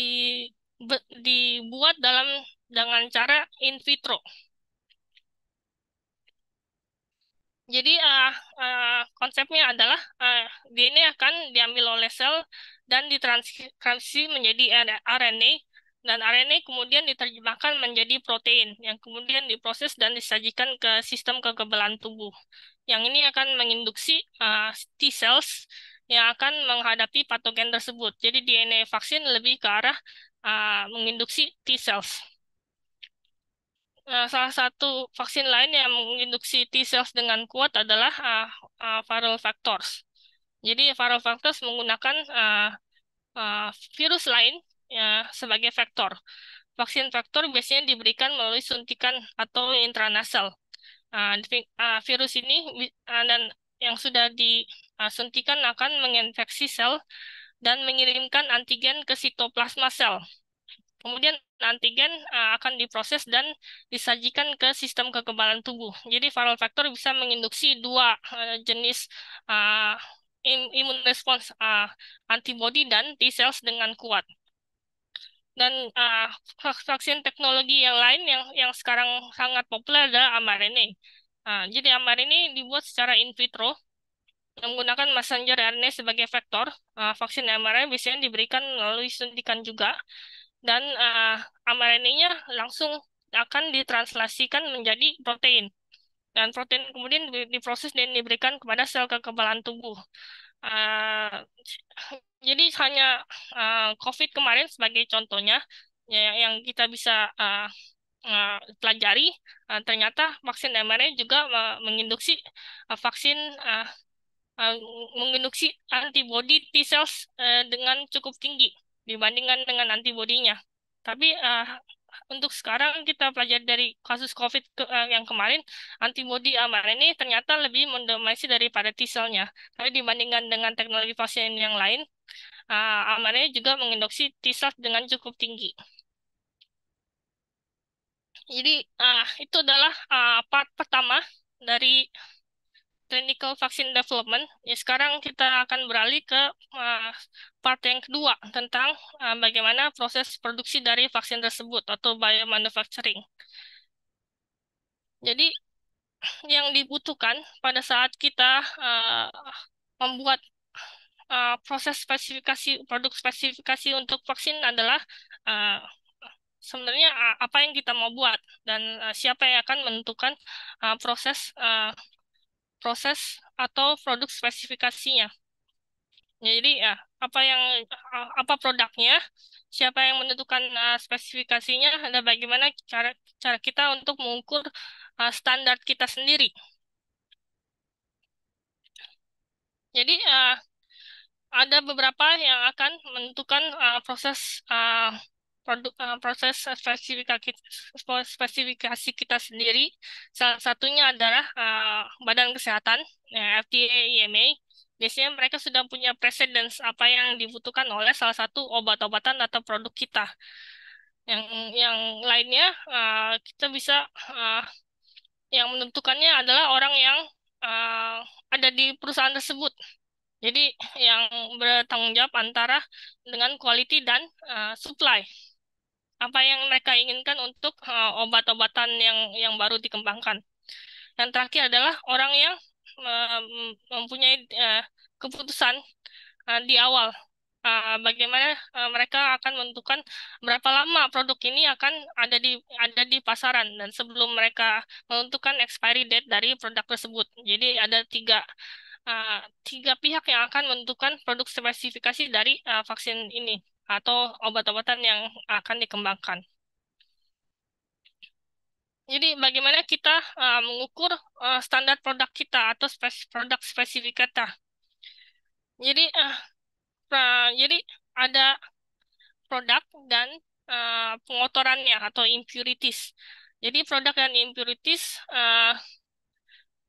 be, dibuat dalam dengan cara in vitro. Jadi uh, uh, konsepnya adalah uh, eh, DNA akan diambil oleh sel dan ditranskripsi menjadi RNA dan RNA kemudian diterjemahkan menjadi protein yang kemudian diproses dan disajikan ke sistem kekebalan tubuh. Yang ini akan menginduksi uh, T cells yang akan menghadapi patogen tersebut. Jadi DNA vaksin lebih ke arah uh, menginduksi T cells. Uh, salah satu vaksin lain yang menginduksi T cells dengan kuat adalah uh, uh, viral factors Jadi viral factors menggunakan uh, uh, virus lain uh, sebagai vektor. Vaksin vektor biasanya diberikan melalui suntikan atau intranasal. Uh, uh, virus ini uh, dan yang sudah disuntikan akan menginfeksi sel dan mengirimkan antigen ke sitoplasma sel Kemudian antigen uh, akan diproses dan disajikan ke sistem kekebalan tubuh. Jadi viral factor bisa menginduksi dua uh, jenis uh, imun respons uh, antibody dan T cells dengan kuat dan uh, vaksin teknologi yang lain yang yang sekarang sangat populer adalah mRNA. Uh, jadi mRNA dibuat secara in vitro menggunakan messenger RNA sebagai vektor. Uh, vaksin mRNA biasanya diberikan melalui suntikan juga dan uh, mRNA-nya langsung akan ditranslasikan menjadi protein. Dan protein kemudian diproses dan diberikan kepada sel kekebalan tubuh. Uh, jadi hanya uh, COVID kemarin sebagai contohnya ya, yang kita bisa uh, uh, pelajari, uh, ternyata vaksin mRNA juga uh, menginduksi uh, vaksin uh, uh, menginduksi antibody T cells uh, dengan cukup tinggi dibandingkan dengan antibodinya. Tapi uh, untuk sekarang kita pelajari dari kasus COVID ke, uh, yang kemarin, antibodi aman ini ternyata lebih mendominasi daripada t cellnya. Tapi dibandingkan dengan teknologi vaksin yang lain, uh, eh, amannya juga menginduksi t cell dengan cukup tinggi. Jadi uh, itu adalah uh, part pertama dari clinical vaccine development. Ya, sekarang kita akan beralih ke uh, part yang kedua tentang uh, bagaimana proses produksi dari vaksin tersebut atau biomanufacturing. Jadi yang dibutuhkan pada saat kita uh, membuat uh, proses spesifikasi produk spesifikasi untuk vaksin adalah uh, sebenarnya apa yang kita mau buat dan uh, siapa yang akan menentukan uh, proses uh, proses atau produk spesifikasinya. Ya, jadi ya apa yang apa produknya, siapa yang menentukan uh, spesifikasinya, dan bagaimana cara cara kita untuk mengukur uh, standar kita sendiri. Jadi uh, ada beberapa yang akan menentukan uh, proses uh, produk uh, proses spesifikasi spesifikasi kita sendiri. Salah satunya adalah uh, Badan Kesehatan, ya, FDA, EMA. Biasanya mereka sudah punya precedence apa yang dibutuhkan oleh salah satu obat-obatan atau produk kita. Yang yang lainnya uh, kita bisa uh, yang menentukannya adalah orang yang uh, ada di perusahaan tersebut. Jadi yang bertanggung jawab antara dengan quality dan uh, supply apa yang mereka inginkan untuk uh, obat-obatan yang yang baru dikembangkan. Yang terakhir adalah orang yang uh, mempunyai uh, keputusan uh, di awal uh, bagaimana uh, mereka akan menentukan berapa lama produk ini akan ada di ada di pasaran dan sebelum mereka menentukan expiry date dari produk tersebut. Jadi ada tiga uh, tiga pihak yang akan menentukan produk spesifikasi dari uh, vaksin ini atau obat-obatan yang akan dikembangkan. Jadi bagaimana kita uh, mengukur uh, standar produk kita atau spes produk spesifik kita. Jadi uh, eh, pra, nah, jadi ada produk dan uh, pengotorannya atau impurities. Jadi produk dan impurities uh,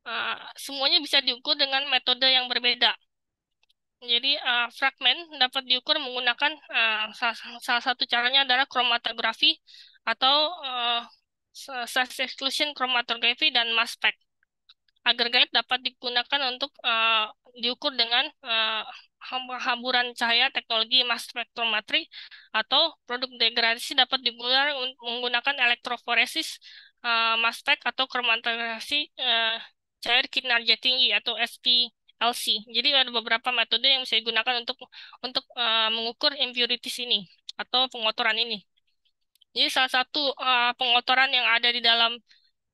uh, semuanya bisa diukur dengan metode yang berbeda. Jadi uh, fragmen dapat diukur menggunakan uh, salah, salah satu caranya adalah kromatografi atau uh, eh, size exclusion kromatografi dan mass spec. Agregat dapat digunakan untuk uh, diukur dengan uh, hamburan cahaya teknologi mass spectrometry atau produk degradasi dapat digunakan menggunakan elektroforesis uh, mass spec atau kromatografi uh, cair kinerja tinggi atau SP LC. Jadi ada beberapa metode yang bisa digunakan untuk untuk uh, mengukur impurities ini atau pengotoran ini. Jadi salah satu uh, pengotoran yang ada di dalam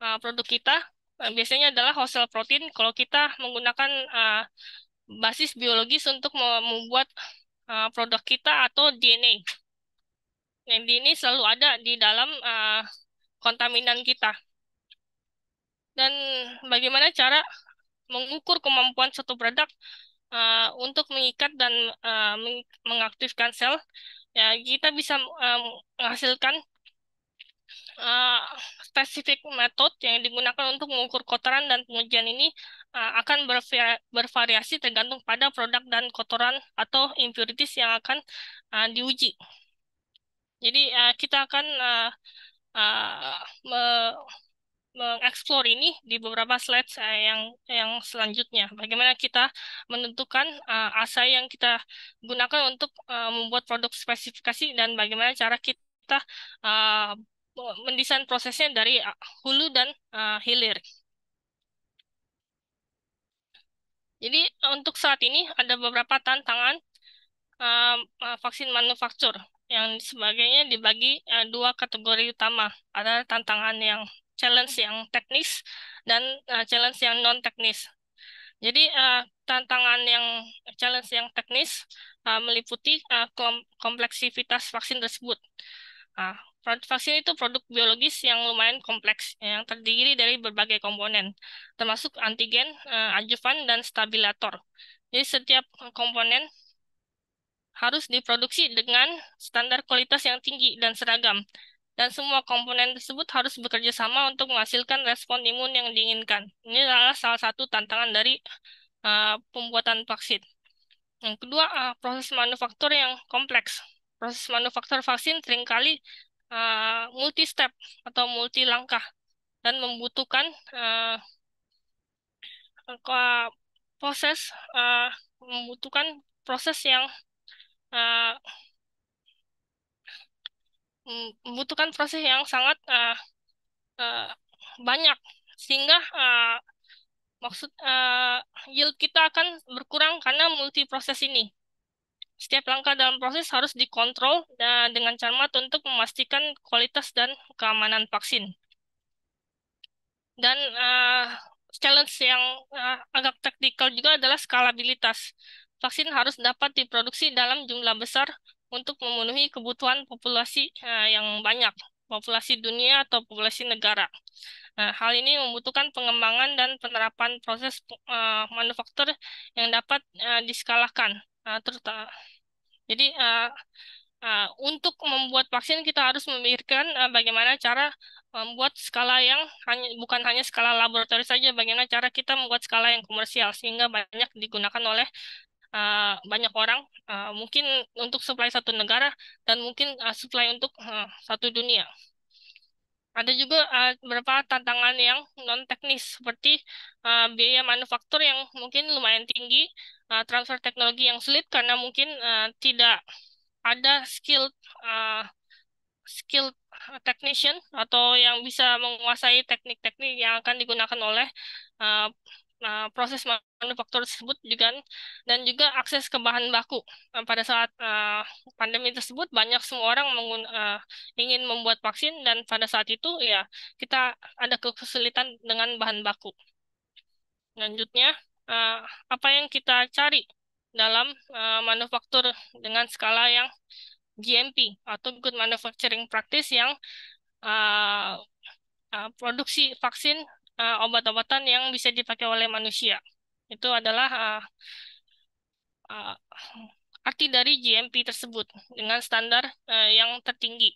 uh, produk kita uh, biasanya adalah whole protein. Kalau kita menggunakan uh, basis biologis untuk membuat uh, produk kita atau DNA. Yang DNA selalu ada di dalam uh, kontaminan kita. Dan bagaimana cara mengukur kemampuan suatu produk uh, untuk mengikat dan uh, mengaktifkan sel ya kita bisa um, menghasilkan uh, spesifik metode yang digunakan untuk mengukur kotoran dan pengujian ini uh, akan bervariasi tergantung pada produk dan kotoran atau impurities yang akan uh, diuji. Jadi uh, kita akan uh, uh, mengeksplor ini di beberapa slide eh, yang yang selanjutnya. Bagaimana kita menentukan uh, asa yang kita gunakan untuk uh, membuat produk spesifikasi dan bagaimana cara kita uh, mendesain prosesnya dari hulu dan uh, hilir. Jadi untuk saat ini ada beberapa tantangan uh, vaksin manufaktur yang sebagainya dibagi uh, dua kategori utama. Ada tantangan yang challenge yang teknis dan uh, challenge yang non teknis. Jadi uh, tantangan yang challenge yang teknis uh, meliputi uh, kom kompleksivitas vaksin tersebut. Uh, vaksin itu produk biologis yang lumayan kompleks, yang terdiri dari berbagai komponen, termasuk antigen, uh, adjuvan, dan stabilator. Jadi setiap komponen harus diproduksi dengan standar kualitas yang tinggi dan seragam dan semua komponen tersebut harus bekerja sama untuk menghasilkan respon imun yang diinginkan. Ini adalah salah satu tantangan dari uh, pembuatan vaksin. Yang kedua, uh, proses manufaktur yang kompleks. Proses manufaktur vaksin seringkali uh, multi-step atau multi-langkah dan membutuhkan uh, uh, proses uh, membutuhkan proses yang uh, Hmm, membutuhkan proses yang sangat uh, uh, banyak sehingga uh, maksud uh, yield kita akan berkurang karena multiproses ini. Setiap langkah dalam proses harus dikontrol dan dengan cermat untuk memastikan kualitas dan keamanan vaksin. Dan uh, challenge yang uh, agak teknikal juga adalah skalabilitas. Vaksin harus dapat diproduksi dalam jumlah besar untuk memenuhi kebutuhan populasi uh, yang banyak, populasi dunia atau populasi negara. Nah, hal ini membutuhkan pengembangan dan penerapan proses uh, manufaktur yang dapat uh, diskalakan. Uh, terutama, jadi uh, uh, untuk membuat vaksin kita harus memikirkan uh, bagaimana cara membuat skala yang hanya bukan hanya skala laboratorium saja, bagaimana cara kita membuat skala yang komersial sehingga banyak digunakan oleh uh, banyak orang, uh, mungkin untuk supply satu negara dan mungkin uh, supply untuk uh, satu dunia. Ada juga uh, beberapa tantangan yang non teknis seperti uh, biaya manufaktur yang mungkin lumayan tinggi, uh, transfer teknologi yang sulit karena mungkin uh, tidak ada skill uh, skill technician atau yang bisa menguasai teknik-teknik yang akan digunakan oleh uh, uh, proses manufaktur tersebut juga kan, dan juga akses ke bahan baku uh, pada saat uh, pandemi tersebut banyak semua orang mengun, uh, ingin membuat vaksin dan pada saat itu ya kita ada kesulitan dengan bahan baku selanjutnya uh, apa yang kita cari dalam uh, manufaktur dengan skala yang GMP atau Good Manufacturing Practice yang uh, uh, produksi vaksin uh, obat-obatan yang bisa dipakai oleh manusia. Itu adalah uh, uh, arti dari GMP tersebut dengan standar uh, yang tertinggi.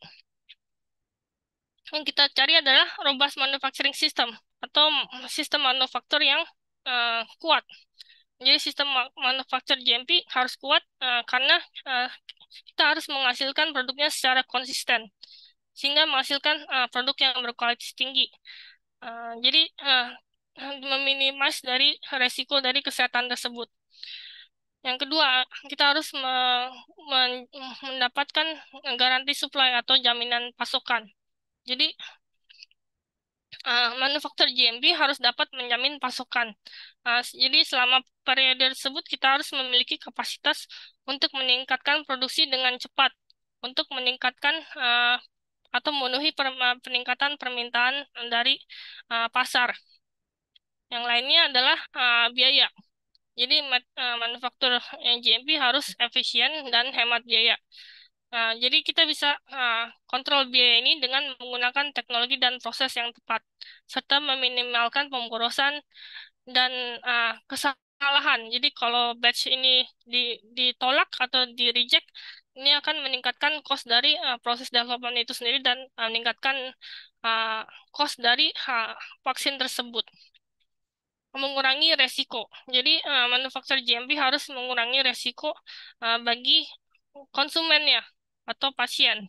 Yang kita cari adalah robust manufacturing system atau sistem manufaktur yang uh, kuat. Jadi sistem manufaktur GMP harus kuat uh, karena uh, kita harus menghasilkan produknya secara konsisten sehingga menghasilkan uh, produk yang berkualitas tinggi. Eh, jadi uh, eh, meminimalis dari resiko dari kesehatan tersebut. Yang kedua, kita harus me men mendapatkan garansi supply atau jaminan pasokan. Jadi, uh, manufaktur GMP harus dapat menjamin pasokan. Uh, jadi, selama periode tersebut, kita harus memiliki kapasitas untuk meningkatkan produksi dengan cepat, untuk meningkatkan uh, atau memenuhi peningkatan permintaan dari eh, pasar. Yang lainnya adalah eh, biaya. Jadi eh, manufaktur yang GMP harus efisien dan hemat biaya. Nah, jadi kita bisa kontrol biaya ini dengan menggunakan teknologi dan proses yang tepat, serta meminimalkan pemborosan dan kesalahan. Jadi kalau batch ini ditolak atau di reject, ini akan meningkatkan cost dari uh, proses development itu sendiri dan uh, meningkatkan uh, cost dari uh, vaksin tersebut mengurangi resiko. Jadi uh, manufaktur GMP harus mengurangi resiko uh, bagi konsumennya atau pasien.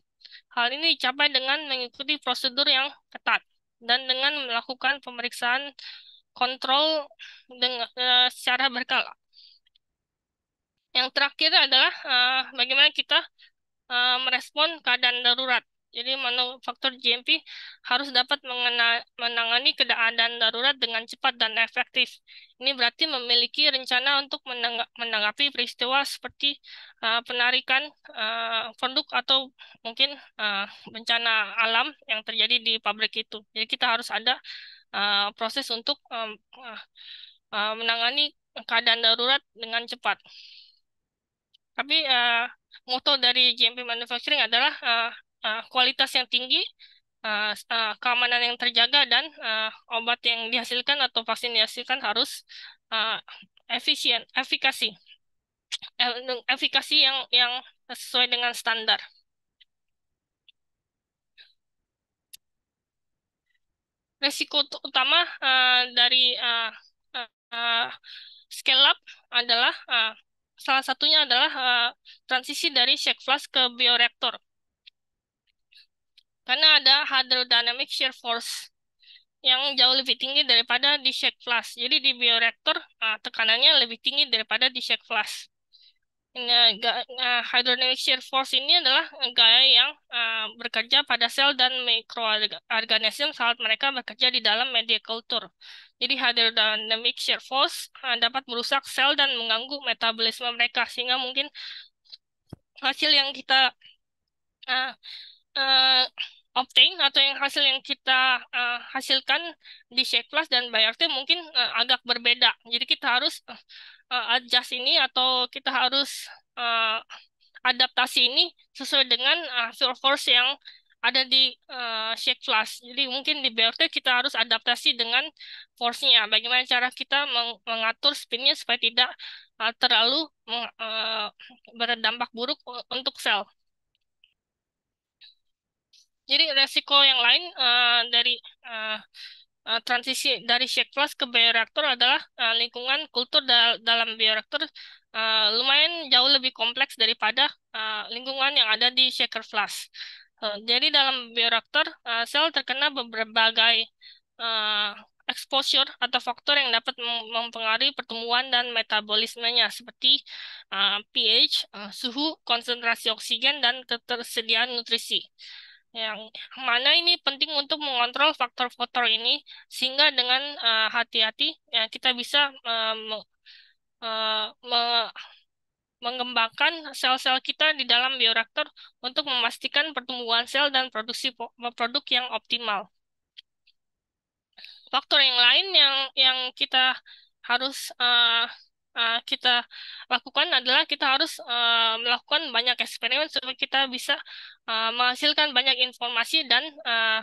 Hal ini dicapai dengan mengikuti prosedur yang ketat dan dengan melakukan pemeriksaan kontrol dengan uh, secara berkala. Yang terakhir adalah uh, bagaimana kita uh, merespon keadaan darurat. Jadi manufaktur GMP harus dapat mengena, menangani keadaan darurat dengan cepat dan efektif. Ini berarti memiliki rencana untuk menangga, menanggapi peristiwa seperti uh, penarikan uh, produk atau mungkin uh, bencana alam yang terjadi di pabrik itu. Jadi kita harus ada uh, proses untuk uh, uh, menangani keadaan darurat dengan cepat. Tapi uh, eh, moto dari GMP Manufacturing adalah uh, uh, kualitas yang tinggi, uh, uh, keamanan yang terjaga, dan uh, obat yang dihasilkan atau vaksin dihasilkan harus uh, efisien, efikasi, efikasi yang yang sesuai dengan standar. Resiko utama uh, dari uh, uh, scale up adalah uh, salah satunya adalah uh, transisi dari shake flask ke bioreaktor. Karena ada hydrodynamic shear force yang jauh lebih tinggi daripada di shake flask. Jadi di bioreaktor uh, tekanannya lebih tinggi daripada di shake flask. Nah, uh, nah, hydrodynamic shear force ini adalah gaya yang uh, bekerja pada sel dan mikroorganisme saat mereka bekerja di dalam media kultur. Jadi hydrodynamic shear force uh, dapat merusak sel dan mengganggu metabolisme mereka sehingga mungkin hasil yang kita uh, uh, obtain atau yang hasil yang kita uh, hasilkan di Shake Plus dan Bayarte mungkin uh, agak berbeda. Jadi kita harus uh, uh, adjust ini atau kita harus uh, adaptasi ini sesuai dengan uh, fuel force yang ada di uh, shape class. Jadi mungkin di BRT kita harus adaptasi dengan force-nya. Bagaimana cara kita meng mengatur spinnya supaya tidak uh, terlalu uh, berdampak buruk untuk sel. Jadi resiko yang lain uh, dari uh, uh, transisi dari shake flask ke bioreaktor adalah uh, lingkungan kultur da dalam bioreaktor uh, lumayan jauh lebih kompleks daripada uh, lingkungan yang ada di shaker flask. Uh, jadi dalam bioreaktor uh, sel terkena berbagai uh, exposure atau faktor yang dapat mempengaruhi pertumbuhan dan metabolismenya seperti uh, pH, uh, suhu, konsentrasi oksigen, dan ketersediaan nutrisi yang mana ini penting untuk mengontrol faktor-faktor ini sehingga dengan hati eh, hati-hati ya, kita bisa uh, uh, me, mengembangkan sel-sel kita di dalam bioreaktor untuk memastikan pertumbuhan sel dan produksi produk yang optimal. Faktor yang lain yang yang kita harus uh, uh, kita lakukan adalah kita harus uh, melakukan banyak eksperimen supaya kita bisa uh, menghasilkan banyak informasi dan uh,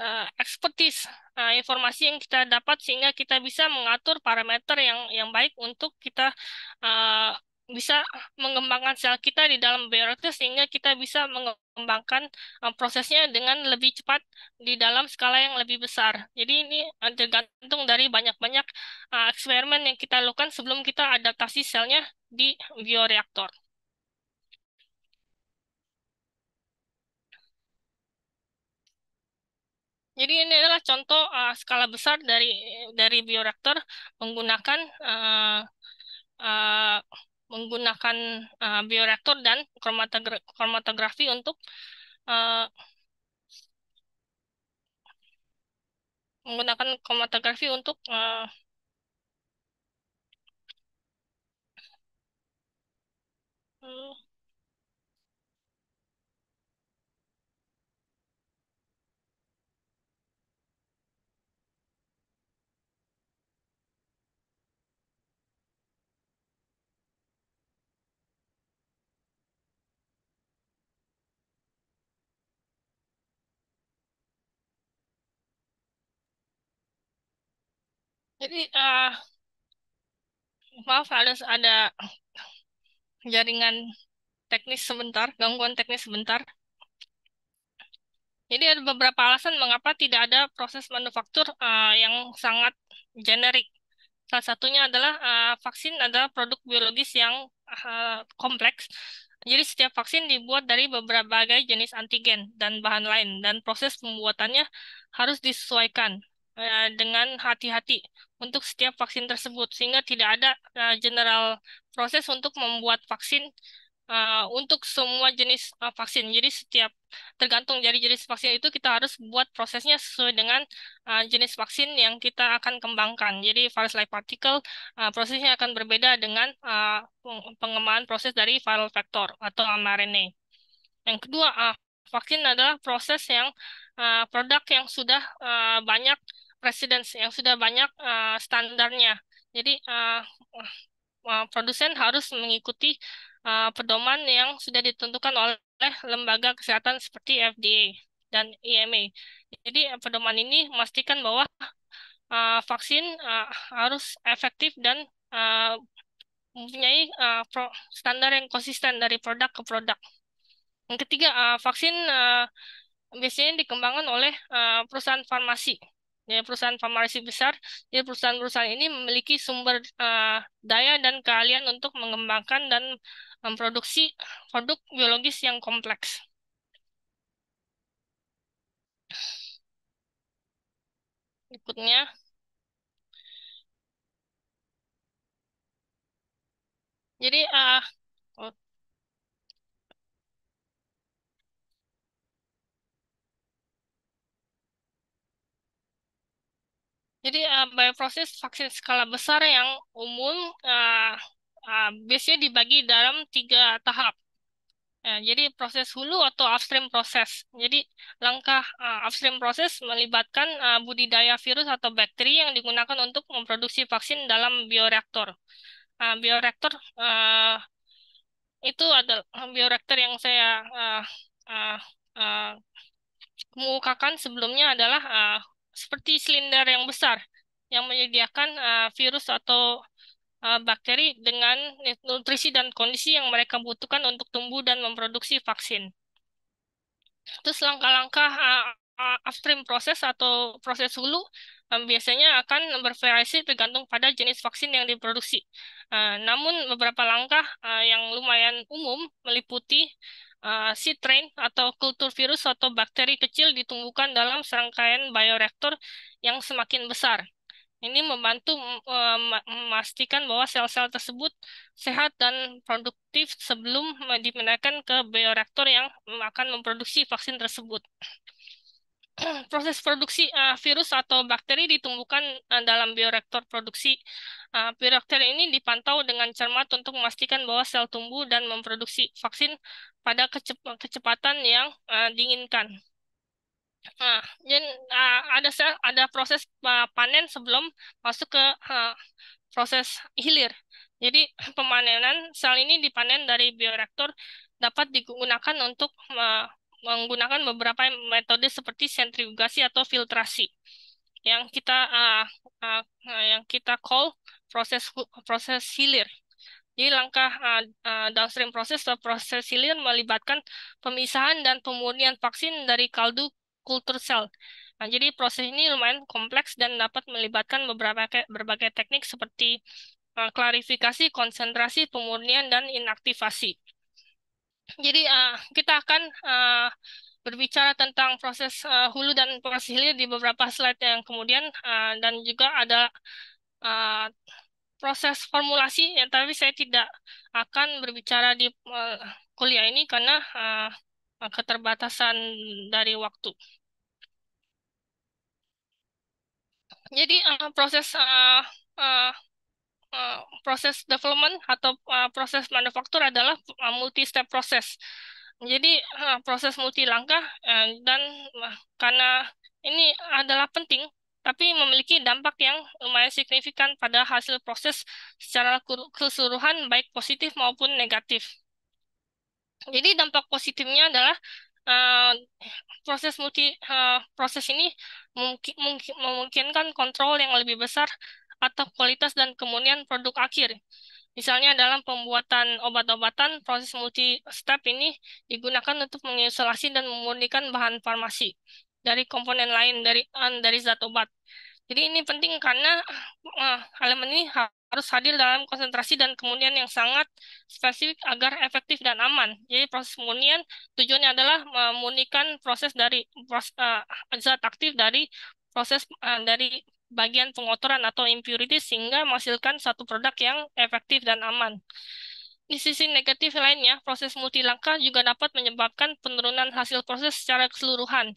uh, expertise uh, informasi yang kita dapat sehingga kita bisa mengatur parameter yang yang baik untuk kita uh, bisa mengembangkan sel kita di dalam bioreaktor sehingga kita bisa mengembangkan uh, prosesnya dengan lebih cepat di dalam skala yang lebih besar. Jadi ini eh, tergantung dari banyak-banyak uh, eksperimen yang kita lakukan sebelum kita adaptasi selnya di bioreaktor. Jadi ini adalah contoh uh, skala besar dari dari bioreaktor menggunakan uh, uh, menggunakan uh, bioreaktor dan kromatogra kromatografi untuk uh, menggunakan kromatografi untuk uh, uh Jadi uh, maaf harus ada jaringan teknis sebentar, gangguan teknis sebentar. Jadi ada beberapa alasan mengapa tidak ada proses manufaktur uh, yang sangat generik. Salah satunya adalah uh, vaksin adalah produk biologis yang uh, kompleks. Jadi setiap vaksin dibuat dari beberapa jenis antigen dan bahan lain dan proses pembuatannya harus disesuaikan Eh, dengan hati-hati untuk setiap vaksin tersebut sehingga tidak ada eh, general proses untuk membuat vaksin eh, untuk semua jenis vaksin. Jadi setiap tergantung dari jenis vaksin itu kita harus buat prosesnya sesuai dengan jenis vaksin yang kita akan kembangkan. Jadi virus live particle prosesnya akan berbeda dengan pengembangan proses dari viral vector atau mRNA. Yang kedua, vaksin adalah proses yang produk yang sudah banyak residence yang sudah banyak uh, standarnya. Jadi uh, uh, produsen harus mengikuti uh, pedoman yang sudah ditentukan oleh lembaga kesehatan seperti FDA dan EMA. Jadi pedoman ini memastikan bahwa uh, vaksin uh, harus efektif dan uh, mempunyai uh, standar yang konsisten dari produk ke produk. Yang ketiga, uh, vaksin uh, biasanya dikembangkan oleh uh, perusahaan farmasi ya perusahaan farmasi besar, jadi perusahaan-perusahaan ini memiliki sumber uh, daya dan keahlian untuk mengembangkan dan memproduksi produk biologis yang kompleks. Berikutnya. Jadi uh, Jadi uh, eh, bioproses vaksin skala besar yang umum uh, uh, biasanya dibagi dalam tiga tahap. Uh, jadi proses hulu atau upstream proses. Jadi langkah uh, upstream proses melibatkan uh, budidaya virus atau bakteri yang digunakan untuk memproduksi vaksin dalam bioreaktor. Uh, bioreaktor uh, itu adalah bioreaktor yang saya uh, uh, uh, mengukakan sebelumnya adalah uh, seperti silinder yang besar yang menyediakan uh, virus atau uh, bakteri dengan nutrisi dan kondisi yang mereka butuhkan untuk tumbuh dan memproduksi vaksin. Terus langkah-langkah uh, upstream proses atau proses hulu um, biasanya akan bervariasi tergantung pada jenis vaksin yang diproduksi. Uh, namun beberapa langkah uh, yang lumayan umum meliputi uh, eh, seed train atau kultur virus atau bakteri kecil ditumbuhkan dalam serangkaian bioreaktor yang semakin besar. Ini membantu eh, memastikan bahwa sel-sel tersebut sehat dan produktif sebelum dipindahkan ke bioreaktor yang akan memproduksi vaksin tersebut. *clears throat* proses produksi uh, virus atau bakteri ditumbuhkan uh, dalam bioreaktor produksi. Uh, bioreaktor ini dipantau dengan cermat untuk memastikan bahwa sel tumbuh dan memproduksi vaksin pada kecep kecepatan yang uh, diinginkan. Nah, dan uh, ada sel, ada proses uh, panen sebelum masuk ke uh, proses hilir. Jadi *clears throat* pemanenan sel ini dipanen dari bioreaktor dapat digunakan untuk uh, menggunakan beberapa metode seperti sentrifugasi atau filtrasi yang kita uh, uh, yang kita call proses proses hilir. Jadi langkah uh, uh, downstream proses atau proses hilir melibatkan pemisahan dan pemurnian vaksin dari kaldu kultur sel. Nah, jadi proses ini lumayan kompleks dan dapat melibatkan beberapa berbagai teknik seperti uh, klarifikasi, konsentrasi, pemurnian, dan inaktivasi. Jadi uh, kita akan uh, berbicara tentang proses uh, hulu dan proses hilir di beberapa slide yang kemudian uh, dan juga ada uh, proses formulasi ya tapi saya tidak akan berbicara di uh, kuliah ini karena uh, keterbatasan dari waktu. Jadi uh, proses uh, uh, Eh, proses development atau uh, proses manufaktur adalah uh, eh, multi step proses. Jadi uh, proses multi langkah uh, dan uh, karena ini adalah penting tapi memiliki dampak yang lumayan signifikan pada hasil proses secara keseluruhan baik positif maupun negatif. Jadi dampak positifnya adalah uh, proses multi uh, proses ini memungkinkan kontrol yang lebih besar atau kualitas dan kemurnian produk akhir. Misalnya dalam pembuatan obat-obatan, proses multi-step ini digunakan untuk mengisolasi dan memurnikan bahan farmasi dari komponen lain dari dari zat obat. Jadi ini penting karena uh, elemen ini harus hadir dalam konsentrasi dan kemurnian yang sangat spesifik agar efektif dan aman. Jadi proses kemurnian tujuannya adalah memurnikan proses dari proses, uh, zat aktif dari proses uh, dari bagian pengotoran atau impurity sehingga menghasilkan satu produk yang efektif dan aman. Di sisi negatif lainnya, proses multi langkah juga dapat menyebabkan penurunan hasil proses secara keseluruhan.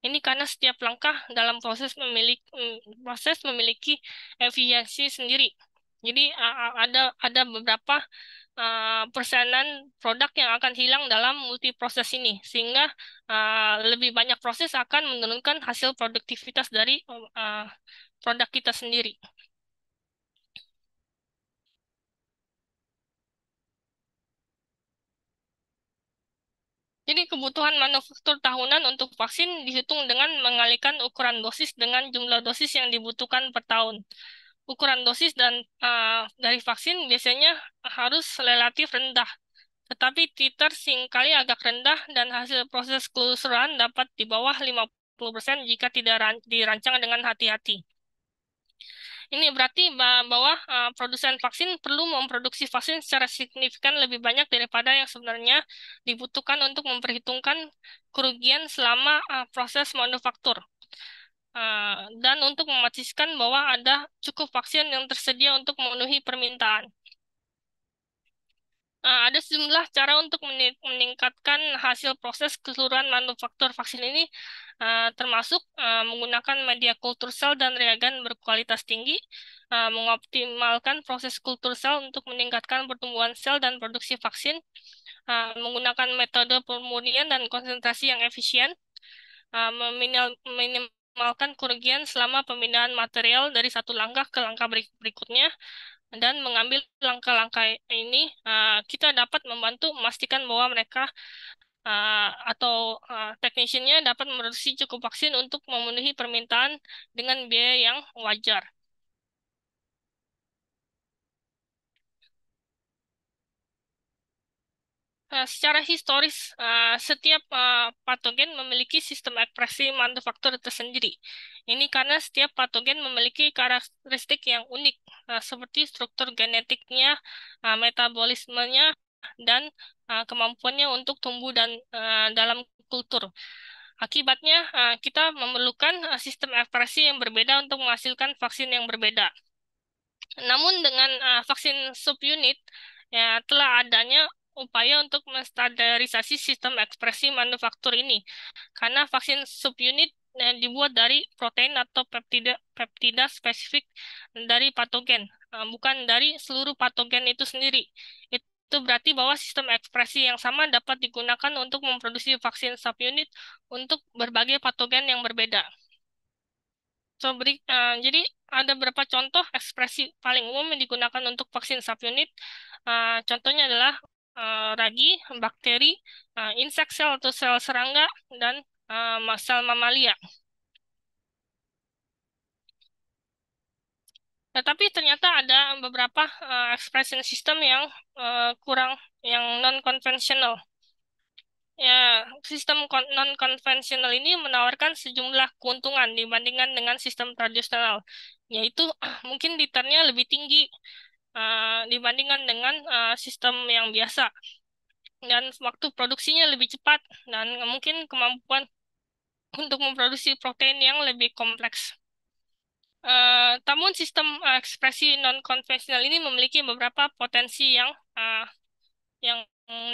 Ini karena setiap langkah dalam proses memiliki mm, proses memiliki efisiensi sendiri. Jadi ada ada beberapa Eh, persenan produk yang akan hilang dalam multiproses ini sehingga uh, lebih banyak proses akan menurunkan hasil produktivitas dari uh, produk kita sendiri. Jadi kebutuhan manufaktur tahunan untuk vaksin dihitung dengan mengalihkan ukuran dosis dengan jumlah dosis yang dibutuhkan per tahun ukuran dosis dan uh, dari vaksin biasanya harus relatif rendah, tetapi titer seringkali agak rendah dan hasil proses kelusuran dapat di bawah 50% jika tidak dirancang dengan hati-hati. Ini berarti bahwa eh, produsen vaksin perlu memproduksi vaksin secara signifikan lebih banyak daripada yang sebenarnya dibutuhkan untuk memperhitungkan kerugian selama eh, proses manufaktur. Eh, dan untuk memastikan bahwa ada cukup vaksin yang tersedia untuk memenuhi permintaan. Uh, ada sejumlah cara untuk meningkatkan hasil proses keseluruhan manufaktur vaksin ini, uh, termasuk uh, menggunakan media kultur sel dan reagen berkualitas tinggi, uh, mengoptimalkan proses kultur sel untuk meningkatkan pertumbuhan sel dan produksi vaksin, uh, menggunakan metode pemurnian dan konsentrasi yang efisien, uh, meminimalkan mengoptimalkan kerugian selama pemindahan material dari satu langkah ke langkah berikutnya dan mengambil langkah-langkah ini eh, kita dapat membantu memastikan bahwa mereka eh, atau uh, dapat memproduksi cukup vaksin untuk memenuhi permintaan dengan biaya yang wajar. Eh, secara historis, eh, setiap eh, patogen memiliki sistem ekspresi manufaktur tersendiri. Ini karena setiap patogen memiliki karakteristik yang unik, seperti struktur genetiknya, metabolismenya, dan kemampuannya untuk tumbuh dan dalam kultur. Akibatnya, kita memerlukan sistem ekspresi yang berbeda untuk menghasilkan vaksin yang berbeda. Namun dengan vaksin subunit, ya, telah adanya upaya untuk menstandarisasi sistem ekspresi manufaktur ini, karena vaksin subunit yang dibuat dari protein atau peptida, peptida spesifik dari patogen, eh, bukan dari seluruh patogen itu sendiri. Itu berarti bahwa sistem ekspresi yang sama dapat digunakan untuk memproduksi vaksin subunit untuk berbagai patogen yang berbeda. So, beri, uh, jadi ada beberapa contoh ekspresi paling umum yang digunakan untuk vaksin subunit. Uh, contohnya adalah uh, ragi, bakteri, uh, insek sel atau sel serangga, dan uh, sel mamalia. Tetapi ternyata ada beberapa uh, expression system yang uh, kurang, yang non-konvensional. Ya, sistem non-konvensional ini menawarkan sejumlah keuntungan dibandingkan dengan sistem tradisional, yaitu *clears throat* mungkin returnnya lebih tinggi, uh, dibandingkan dengan uh, sistem yang biasa dan waktu produksinya lebih cepat dan mungkin kemampuan untuk memproduksi protein yang lebih kompleks. Uh, namun sistem uh, ekspresi non konvensional ini memiliki beberapa potensi yang uh, yang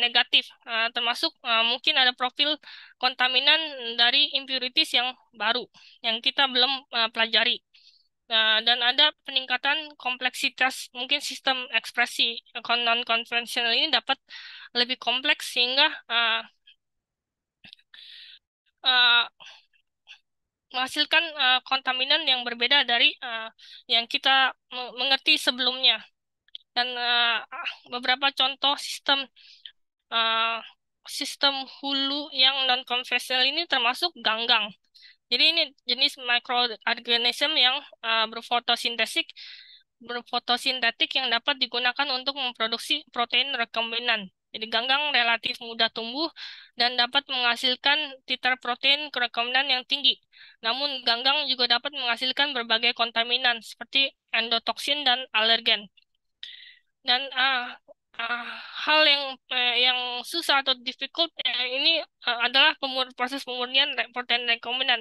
negatif, uh, termasuk uh, mungkin ada profil kontaminan dari impurities yang baru yang kita belum uh, pelajari. Nah, dan ada peningkatan kompleksitas mungkin sistem ekspresi non konvensional ini dapat lebih kompleks sehingga uh, uh, menghasilkan uh, kontaminan yang berbeda dari uh, yang kita mengerti sebelumnya. Dan uh, beberapa contoh sistem uh, sistem hulu yang non konvensional ini termasuk ganggang. -gang jadi ini jenis mikroorganisme yang uh, berfotosintesis berfotosintetik yang dapat digunakan untuk memproduksi protein rekombinan. Jadi ganggang relatif mudah tumbuh dan dapat menghasilkan titer protein rekombinan yang tinggi. Namun ganggang juga dapat menghasilkan berbagai kontaminan seperti endotoksin dan alergen. Dan ah, Ah, hal yang uh, yang susah atau difficult uh, ini uh, adalah pemur proses pemurnian protein dan rekombinan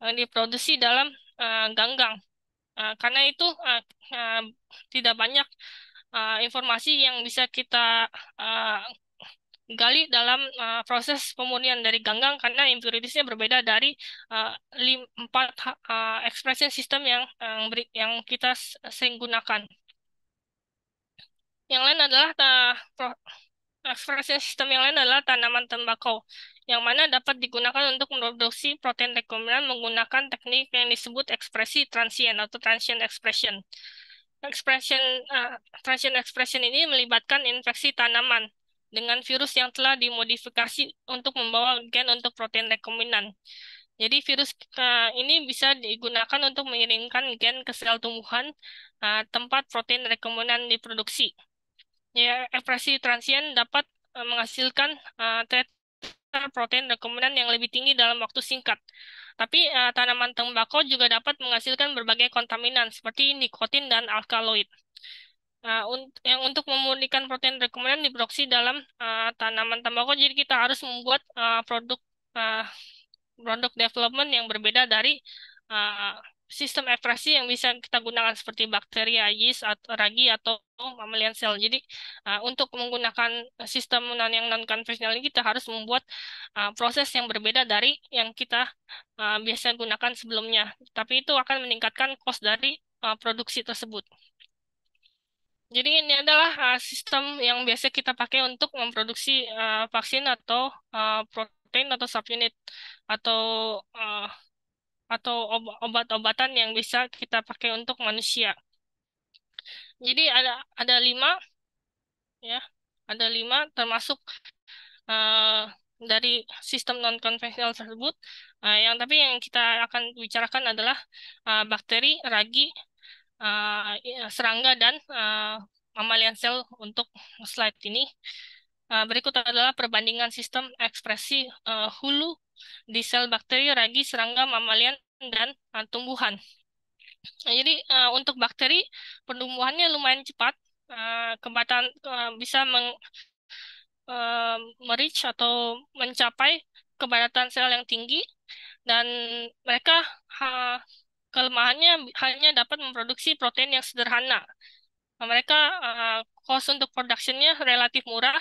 yang diproduksi dalam uh, ganggang. Uh, karena itu uh, uh, tidak banyak uh, informasi yang bisa kita uh, gali dalam uh, proses pemurnian dari ganggang karena impuritasnya berbeda dari uh, empat uh, ekspresi sistem yang yang, beri, yang kita sering gunakan. Yang lain adalah ta referensi sistem yang lain adalah tanaman tembakau, yang mana dapat digunakan untuk memproduksi protein rekombinan menggunakan teknik yang disebut ekspresi transient atau transient expression. Expression uh, eh, transient expression ini melibatkan infeksi tanaman dengan virus yang telah dimodifikasi untuk membawa gen untuk protein rekombinan. Jadi virus uh, ini bisa digunakan untuk mengirimkan gen ke sel tumbuhan uh, tempat protein rekombinan diproduksi ya ekspresi transien dapat uh, menghasilkan uh, protein rekomenan yang lebih tinggi dalam waktu singkat. Tapi uh, tanaman tembakau juga dapat menghasilkan berbagai kontaminan seperti nikotin dan alkaloid. Uh, un yang untuk memurnikan protein rekomenan diproduksi dalam uh, tanaman tembakau, jadi kita harus membuat uh, produk uh, produk development yang berbeda dari uh, sistem ekspresi yang bisa kita gunakan seperti bakteri, yeast, atau ragi atau mammalian cell. Jadi uh, untuk menggunakan sistem non yang non konvensional ini kita harus membuat uh, proses yang berbeda dari yang kita uh, biasa gunakan sebelumnya. Tapi itu akan meningkatkan cost dari uh, produksi tersebut. Jadi ini adalah uh, sistem yang biasa kita pakai untuk memproduksi uh, vaksin atau uh, protein atau subunit atau uh, atau obat-obatan yang bisa kita pakai untuk manusia. Jadi ada ada lima, ya, ada lima termasuk uh, dari sistem non konvensional tersebut. Uh, yang tapi yang kita akan bicarakan adalah uh, bakteri, ragi, uh, serangga dan uh, mammalian cell untuk slide ini. berikut adalah perbandingan sistem ekspresi uh, hulu di sel bakteri, ragi, serangga, mamalia, dan uh, tumbuhan. Nah, jadi uh, untuk bakteri pertumbuhannya lumayan cepat, uh, kebatan uh, bisa meng, uh, merich atau mencapai kebatan sel yang tinggi dan mereka ha, kelemahannya hanya dapat memproduksi protein yang sederhana. Mereka uh, cost untuk productionnya relatif murah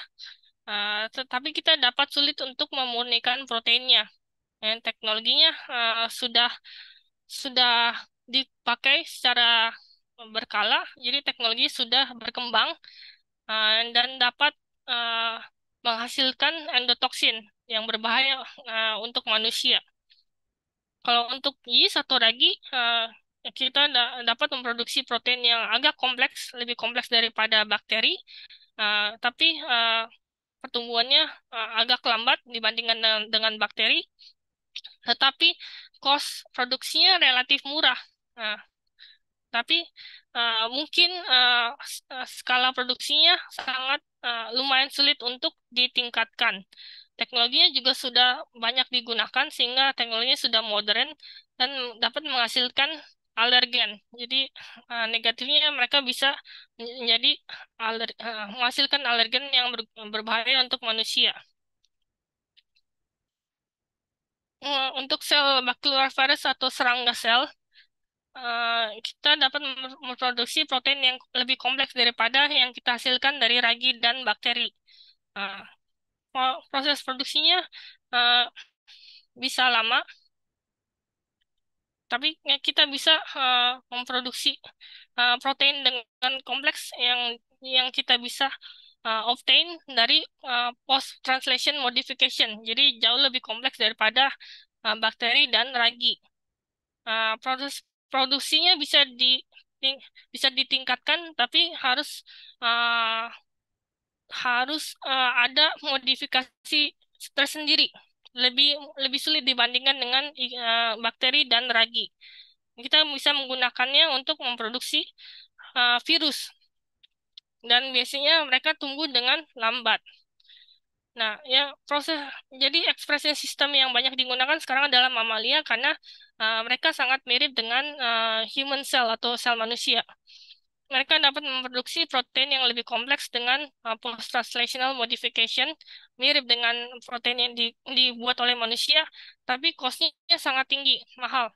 Uh, eh, tetapi kita dapat sulit untuk memurnikan proteinnya. Dan eh, teknologinya uh, sudah sudah dipakai secara berkala, jadi teknologi sudah berkembang uh, dan dapat uh, menghasilkan endotoksin yang berbahaya uh, untuk manusia. Kalau untuk yeast atau ragi, uh, kita da dapat memproduksi protein yang agak kompleks, lebih kompleks daripada bakteri, uh, tapi uh, pertumbuhannya eh, agak lambat dibandingkan dengan, dengan bakteri, tetapi cost produksinya relatif murah. Nah, tapi uh, mungkin uh, skala produksinya sangat uh, lumayan sulit untuk ditingkatkan. Teknologinya juga sudah banyak digunakan sehingga teknologinya sudah modern dan dapat menghasilkan alergen. Jadi uh, negatifnya mereka bisa menjadi aler, uh, menghasilkan alergen yang ber, berbahaya untuk manusia. Uh, untuk sel bakular virus atau serangga sel, uh, kita dapat memproduksi protein yang lebih kompleks daripada yang kita hasilkan dari ragi dan bakteri. Uh, proses produksinya uh, bisa lama tapi ya, kita bisa uh, memproduksi uh, protein dengan kompleks yang yang kita bisa uh, obtain dari uh, post translation modification. Jadi jauh lebih kompleks daripada uh, bakteri dan ragi. Uh, proses produksinya bisa di bisa ditingkatkan tapi harus uh, harus uh, ada modifikasi tersendiri lebih lebih sulit dibandingkan dengan uh, bakteri dan ragi. Kita bisa menggunakannya untuk memproduksi uh, virus. Dan biasanya mereka tumbuh dengan lambat. Nah, ya proses jadi ekspresi sistem yang banyak digunakan sekarang adalah mamalia karena uh, mereka sangat mirip dengan uh, human cell atau sel manusia mereka dapat memproduksi protein yang lebih kompleks dengan uh, post-translational modification, mirip dengan protein yang di, dibuat oleh manusia, tapi cost-nya sangat tinggi, mahal.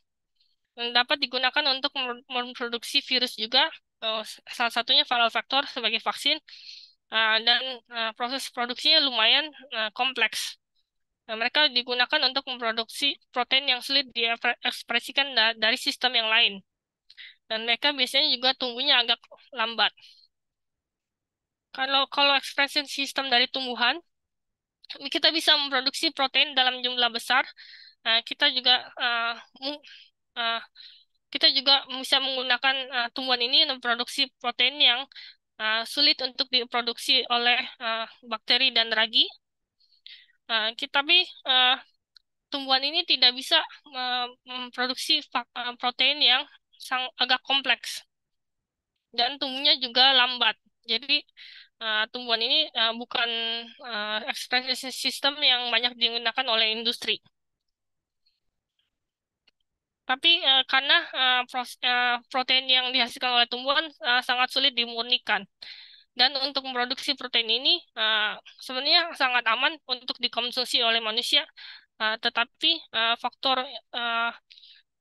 Dapat digunakan untuk memproduksi virus juga, uh, salah satunya viral factor sebagai vaksin, uh, dan uh, proses produksinya lumayan uh, kompleks. Nah, mereka digunakan untuk memproduksi protein yang sulit diekspresikan dari sistem yang lain. Dan mereka biasanya juga tumbuhnya agak lambat. Kalau kalau expression sistem dari tumbuhan, kita bisa memproduksi protein dalam jumlah besar. Nah, kita juga uh, uh, kita juga bisa menggunakan uh, tumbuhan ini untuk memproduksi protein yang uh, sulit untuk diproduksi oleh uh, bakteri dan ragi. Uh, kita, tapi uh, tumbuhan ini tidak bisa uh, memproduksi protein yang sang, agak kompleks dan tumbuhnya juga lambat. Jadi uh, tumbuhan ini uh, bukan uh, eh, ekspresi sistem yang banyak digunakan oleh industri. Tapi uh, karena uh, protein yang dihasilkan oleh tumbuhan uh, sangat sulit dimurnikan. Dan untuk memproduksi protein ini uh, sebenarnya sangat aman untuk dikonsumsi oleh manusia, uh, tetapi uh, faktor uh,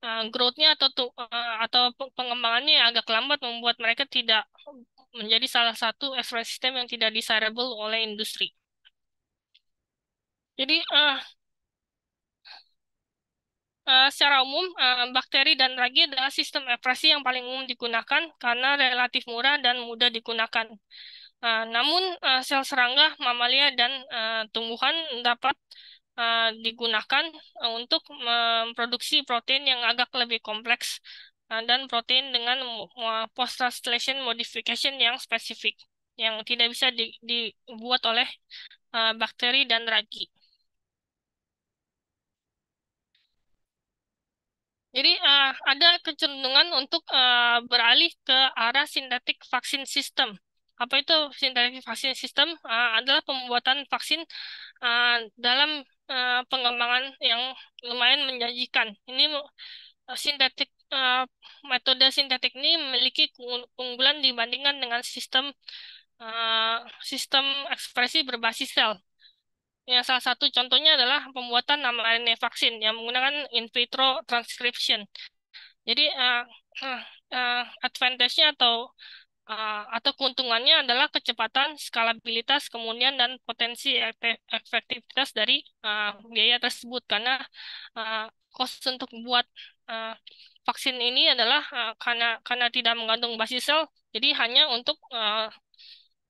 uh, growth-nya atau tuh, eh, atau pengembangannya agak lambat membuat mereka tidak menjadi salah satu ekosistem yang tidak desirable oleh industri. Jadi uh, uh, secara umum uh, bakteri dan ragi adalah sistem ekspresi yang paling umum digunakan karena relatif murah dan mudah digunakan. Uh, namun uh, sel serangga, mamalia dan uh, tumbuhan dapat uh, digunakan eh, untuk memproduksi protein yang agak lebih kompleks uh, dan protein dengan post translation modification yang spesifik yang tidak bisa di, dibuat oleh uh, bakteri dan ragi. Jadi uh, ada kecenderungan untuk uh, beralih ke arah sintetik vaksin sistem. Apa itu sintetik vaksin sistem? Uh, adalah pembuatan vaksin uh, dalam uh, pengembangan yang lumayan menjanjikan. Ini uh, sintetik uh, metode sintetik ini memiliki keunggulan dibandingkan dengan sistem uh, sistem ekspresi berbasis sel. yang salah satu contohnya adalah pembuatan mRNA vaksin yang menggunakan in vitro transcription. Jadi uh, uh, uh, advantage-nya atau uh, atau keuntungannya adalah kecepatan, skalabilitas, kemudian dan potensi efektivitas dari uh, biaya tersebut karena uh, eh, cost untuk buat uh, vaksin ini adalah uh, karena karena tidak mengandung basis sel jadi hanya untuk uh,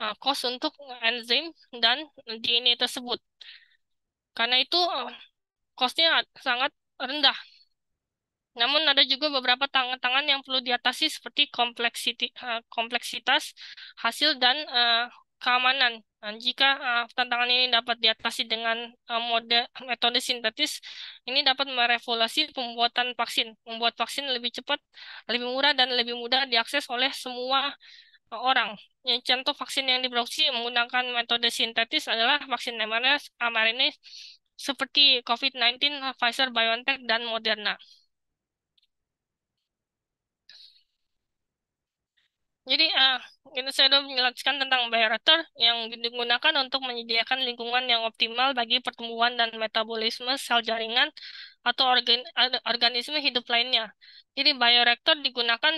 uh, cost untuk enzim dan DNA tersebut. Karena itu uh, costnya sangat rendah namun ada juga beberapa tantangan yang perlu diatasi seperti kompleksiti, uh, kompleksitas hasil dan uh, keamanan. Dan nah, jika uh, tantangan ini dapat diatasi dengan uh, mode metode sintetis, ini dapat merevolusi pembuatan vaksin, membuat vaksin lebih cepat, lebih murah dan lebih mudah diakses oleh semua orang. Ya, contoh vaksin yang diproduksi menggunakan metode sintetis adalah vaksin mRNA, mRNA seperti COVID-19, Pfizer, BioNTech, dan Moderna. Jadi, ah, eh, sudah menjelaskan tentang bioreaktor yang digunakan untuk menyediakan lingkungan yang optimal bagi pertumbuhan dan metabolisme sel jaringan atau organ, organisme hidup lainnya. Jadi, bioreaktor digunakan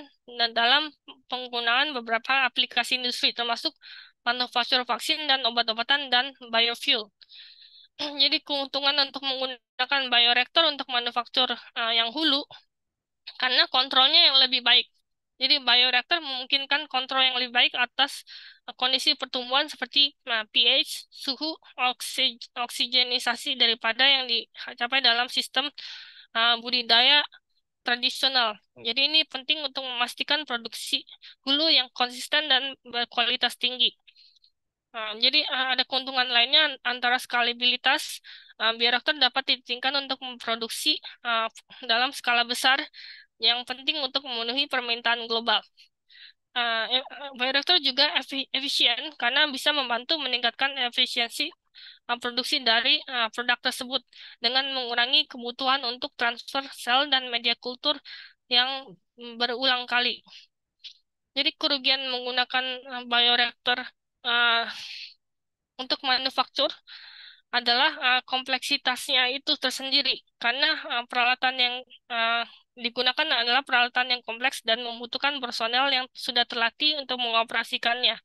dalam penggunaan beberapa aplikasi industri, termasuk manufaktur vaksin dan obat-obatan dan biofuel. *clears throat* Jadi, keuntungan untuk menggunakan bioreaktor untuk manufaktur uh, yang hulu karena kontrolnya yang lebih baik jadi bioreaktor memungkinkan kontrol yang lebih baik atas eh, kondisi pertumbuhan seperti nah, pH, suhu, oksigenisasi daripada yang dicapai dalam sistem uh, budidaya tradisional. Jadi ini penting untuk memastikan produksi hulu yang konsisten dan berkualitas tinggi. Uh, jadi uh, ada keuntungan lainnya antara skalabilitas uh, bioreaktor dapat ditingkatkan untuk memproduksi uh, dalam skala besar yang penting untuk memenuhi permintaan global. bioreaktor eh, eh, eh, juga efisien karena bisa membantu meningkatkan efisiensi produksi dari produk tersebut dengan mengurangi kebutuhan untuk transfer sel dan media kultur yang berulang kali. Jadi kerugian menggunakan bioreaktor untuk manufaktur adalah kompleksitasnya itu tersendiri karena peralatan yang digunakan adalah peralatan yang kompleks dan membutuhkan personel yang sudah terlatih untuk mengoperasikannya.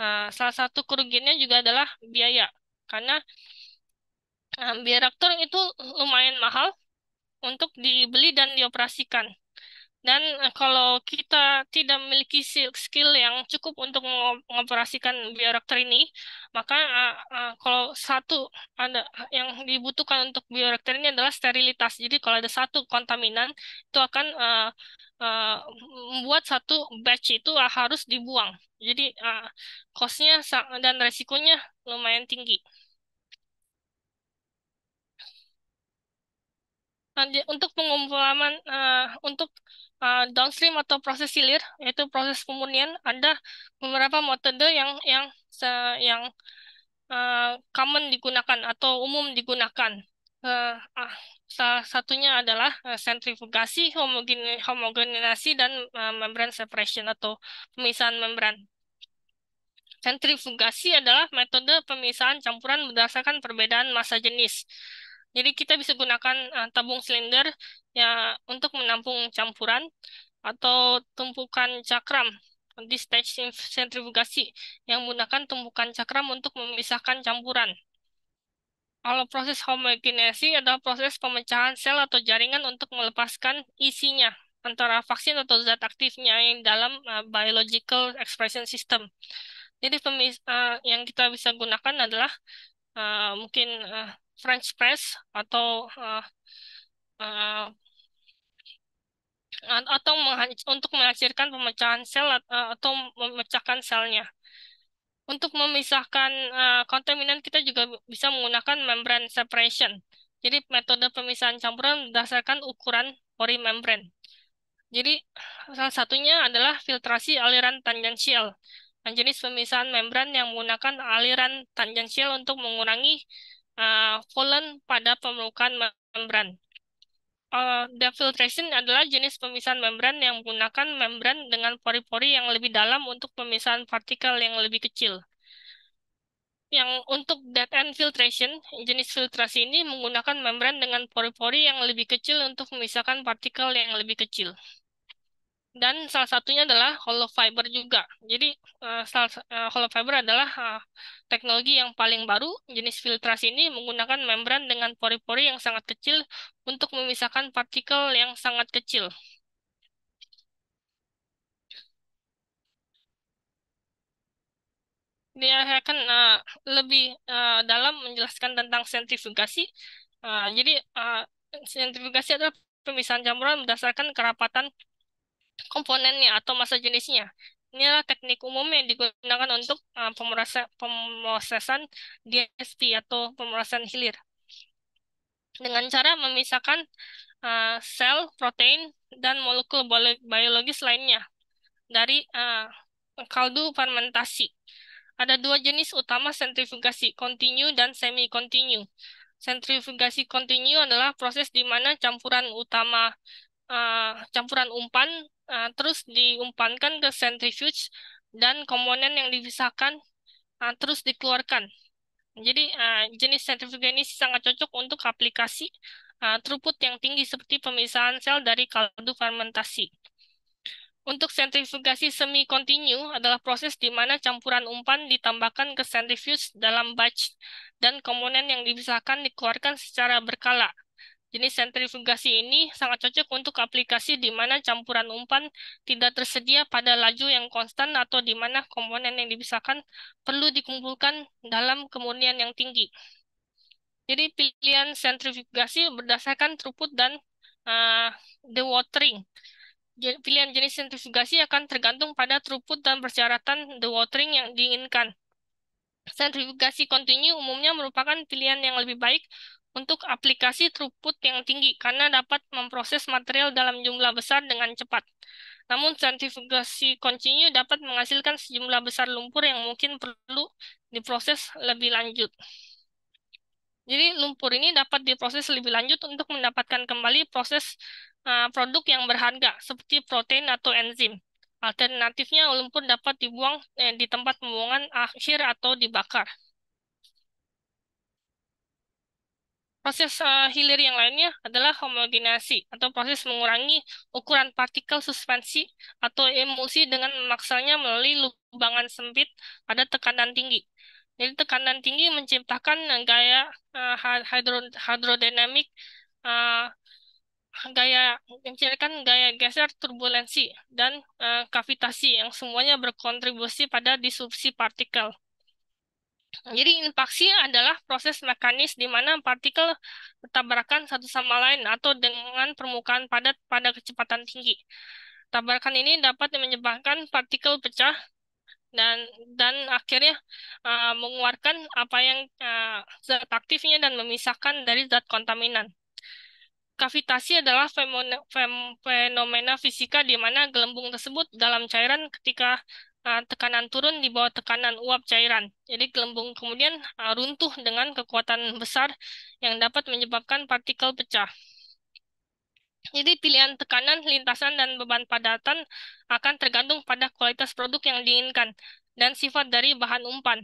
Nah, salah satu kerugiannya juga adalah biaya, karena nah, biaya reaktor itu lumayan mahal untuk dibeli dan dioperasikan. Dan eh, kalau kita tidak memiliki skill yang cukup untuk mengoperasikan bioreaktor ini, maka uh, uh, kalau satu ada yang dibutuhkan untuk bioreaktor ini adalah sterilitas. Jadi kalau ada satu kontaminan itu akan uh, uh, membuat satu batch itu uh, harus dibuang. Jadi uh, costnya dan resikonya lumayan tinggi. Nah, untuk pengumpulan uh, untuk uh, downstream atau proses silir yaitu proses pemurnian ada beberapa metode yang yang se, yang uh, common digunakan atau umum digunakan. Uh, uh, salah satunya adalah uh, sentrifugasi, homogen, homogenisasi, dan uh, membran separation atau pemisahan membran. Sentrifugasi adalah metode pemisahan campuran berdasarkan perbedaan massa jenis. Jadi kita bisa gunakan uh, tabung silinder ya untuk menampung campuran atau tumpukan cakram di stage sentrifugasi yang menggunakan tumpukan cakram untuk memisahkan campuran. Kalau proses homogenesi adalah proses pemecahan sel atau jaringan untuk melepaskan isinya antara vaksin atau zat aktifnya yang dalam uh, biological expression system. Jadi pemis uh, yang kita bisa gunakan adalah uh, mungkin uh, French press atau uh, uh, atau untuk menghasilkan pemecahan sel uh, atau memecahkan selnya. Untuk memisahkan uh, kontaminan kita juga bisa menggunakan membran separation. Jadi metode pemisahan campuran berdasarkan ukuran pori membran. Jadi salah satunya adalah filtrasi aliran tangensial. jenis pemisahan membran yang menggunakan aliran tangensial untuk mengurangi uh, pada permukaan membran. Uh, filtration adalah jenis pemisahan membran yang menggunakan membran dengan pori-pori yang lebih dalam untuk pemisahan partikel yang lebih kecil. Yang untuk dead end filtration, jenis filtrasi ini menggunakan membran dengan pori-pori yang lebih kecil untuk memisahkan partikel yang lebih kecil dan salah satunya adalah hollow fiber juga. Jadi uh, salah, uh, eh, hollow fiber adalah uh, teknologi yang paling baru. Jenis filtrasi ini menggunakan membran dengan pori-pori yang sangat kecil untuk memisahkan partikel yang sangat kecil. Dia akan uh, lebih uh, dalam menjelaskan tentang sentrifugasi. Uh, jadi uh, sentrifugasi adalah pemisahan campuran berdasarkan kerapatan komponennya atau masa jenisnya. adalah teknik umum yang digunakan untuk uh, pemrosesan, pemrosesan DSP atau pemrosesan hilir. Dengan cara memisahkan uh, sel, protein, dan molekul biologis lainnya dari uh, kaldu fermentasi. Ada dua jenis utama sentrifugasi, kontinu dan semi-kontinu. Sentrifugasi kontinu adalah proses di mana campuran utama uh, campuran umpan uh, terus diumpankan ke centrifuge dan komponen yang dipisahkan uh, terus dikeluarkan. Jadi uh, jenis centrifuge ini sangat cocok untuk aplikasi uh, throughput yang tinggi seperti pemisahan sel dari kaldu fermentasi. Untuk sentrifugasi semi-kontinu adalah proses di mana campuran umpan ditambahkan ke centrifuge dalam batch dan komponen yang dipisahkan dikeluarkan secara berkala. Jenis sentrifugasi ini sangat cocok untuk aplikasi di mana campuran umpan tidak tersedia pada laju yang konstan atau di mana komponen yang dipisahkan perlu dikumpulkan dalam kemurnian yang tinggi. Jadi pilihan sentrifugasi berdasarkan throughput dan uh, watering. Pilihan jenis sentrifugasi akan tergantung pada throughput dan persyaratan the watering yang diinginkan. Sentrifugasi kontinu umumnya merupakan pilihan yang lebih baik untuk aplikasi throughput yang tinggi karena dapat memproses material dalam jumlah besar dengan cepat. Namun, sertifikasi continue dapat menghasilkan sejumlah besar lumpur yang mungkin perlu diproses lebih lanjut. Jadi, lumpur ini dapat diproses lebih lanjut untuk mendapatkan kembali proses uh, produk yang berharga, seperti protein atau enzim. Alternatifnya, lumpur dapat dibuang eh, di tempat pembuangan akhir atau dibakar. Proses uh, hilir yang lainnya adalah homogenasi atau proses mengurangi ukuran partikel suspensi atau emulsi dengan memaksanya melalui lubangan sempit pada tekanan tinggi. Jadi tekanan tinggi menciptakan eh, gaya uh, hidro hidrodinamik uh, gaya menciptakan gaya geser turbulensi dan uh, kavitasi yang semuanya berkontribusi pada disrupsi partikel. Jadi infaksi adalah proses mekanis di mana partikel bertabrakan satu sama lain atau dengan permukaan padat pada kecepatan tinggi. Tabrakan ini dapat menyebabkan partikel pecah dan dan akhirnya uh, mengeluarkan apa yang uh, zat aktifnya dan memisahkan dari zat kontaminan. Kavitasi adalah fenomena fisika di mana gelembung tersebut dalam cairan ketika Eh, tekanan turun di bawah tekanan uap cairan. Jadi gelembung kemudian eh, runtuh dengan kekuatan besar yang dapat menyebabkan partikel pecah. Jadi pilihan tekanan, lintasan, dan beban padatan akan tergantung pada kualitas produk yang diinginkan dan sifat dari bahan umpan.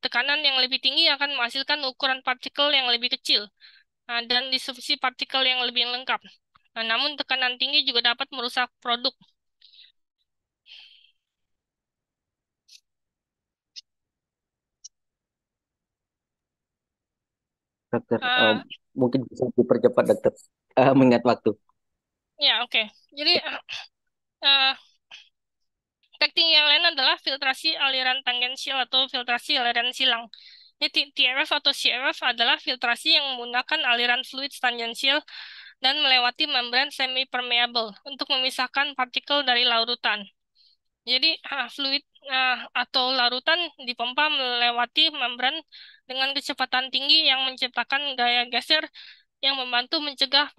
Tekanan yang lebih tinggi akan menghasilkan ukuran partikel yang lebih kecil eh, dan distribusi partikel yang lebih lengkap. namun tekanan tinggi juga dapat merusak produk. dokter uh, uh, mungkin bisa dipercepat dokter uh, mengingat waktu ya oke okay. jadi uh, eh, eh, teknik yang lain adalah filtrasi aliran tangensial atau filtrasi aliran silang ini TRF atau CRF adalah filtrasi yang menggunakan aliran fluid tangensial dan melewati membran semi permeable untuk memisahkan partikel dari larutan jadi uh, fluid uh, atau larutan dipompa melewati membran dengan kecepatan tinggi yang menciptakan gaya geser yang membantu mencegah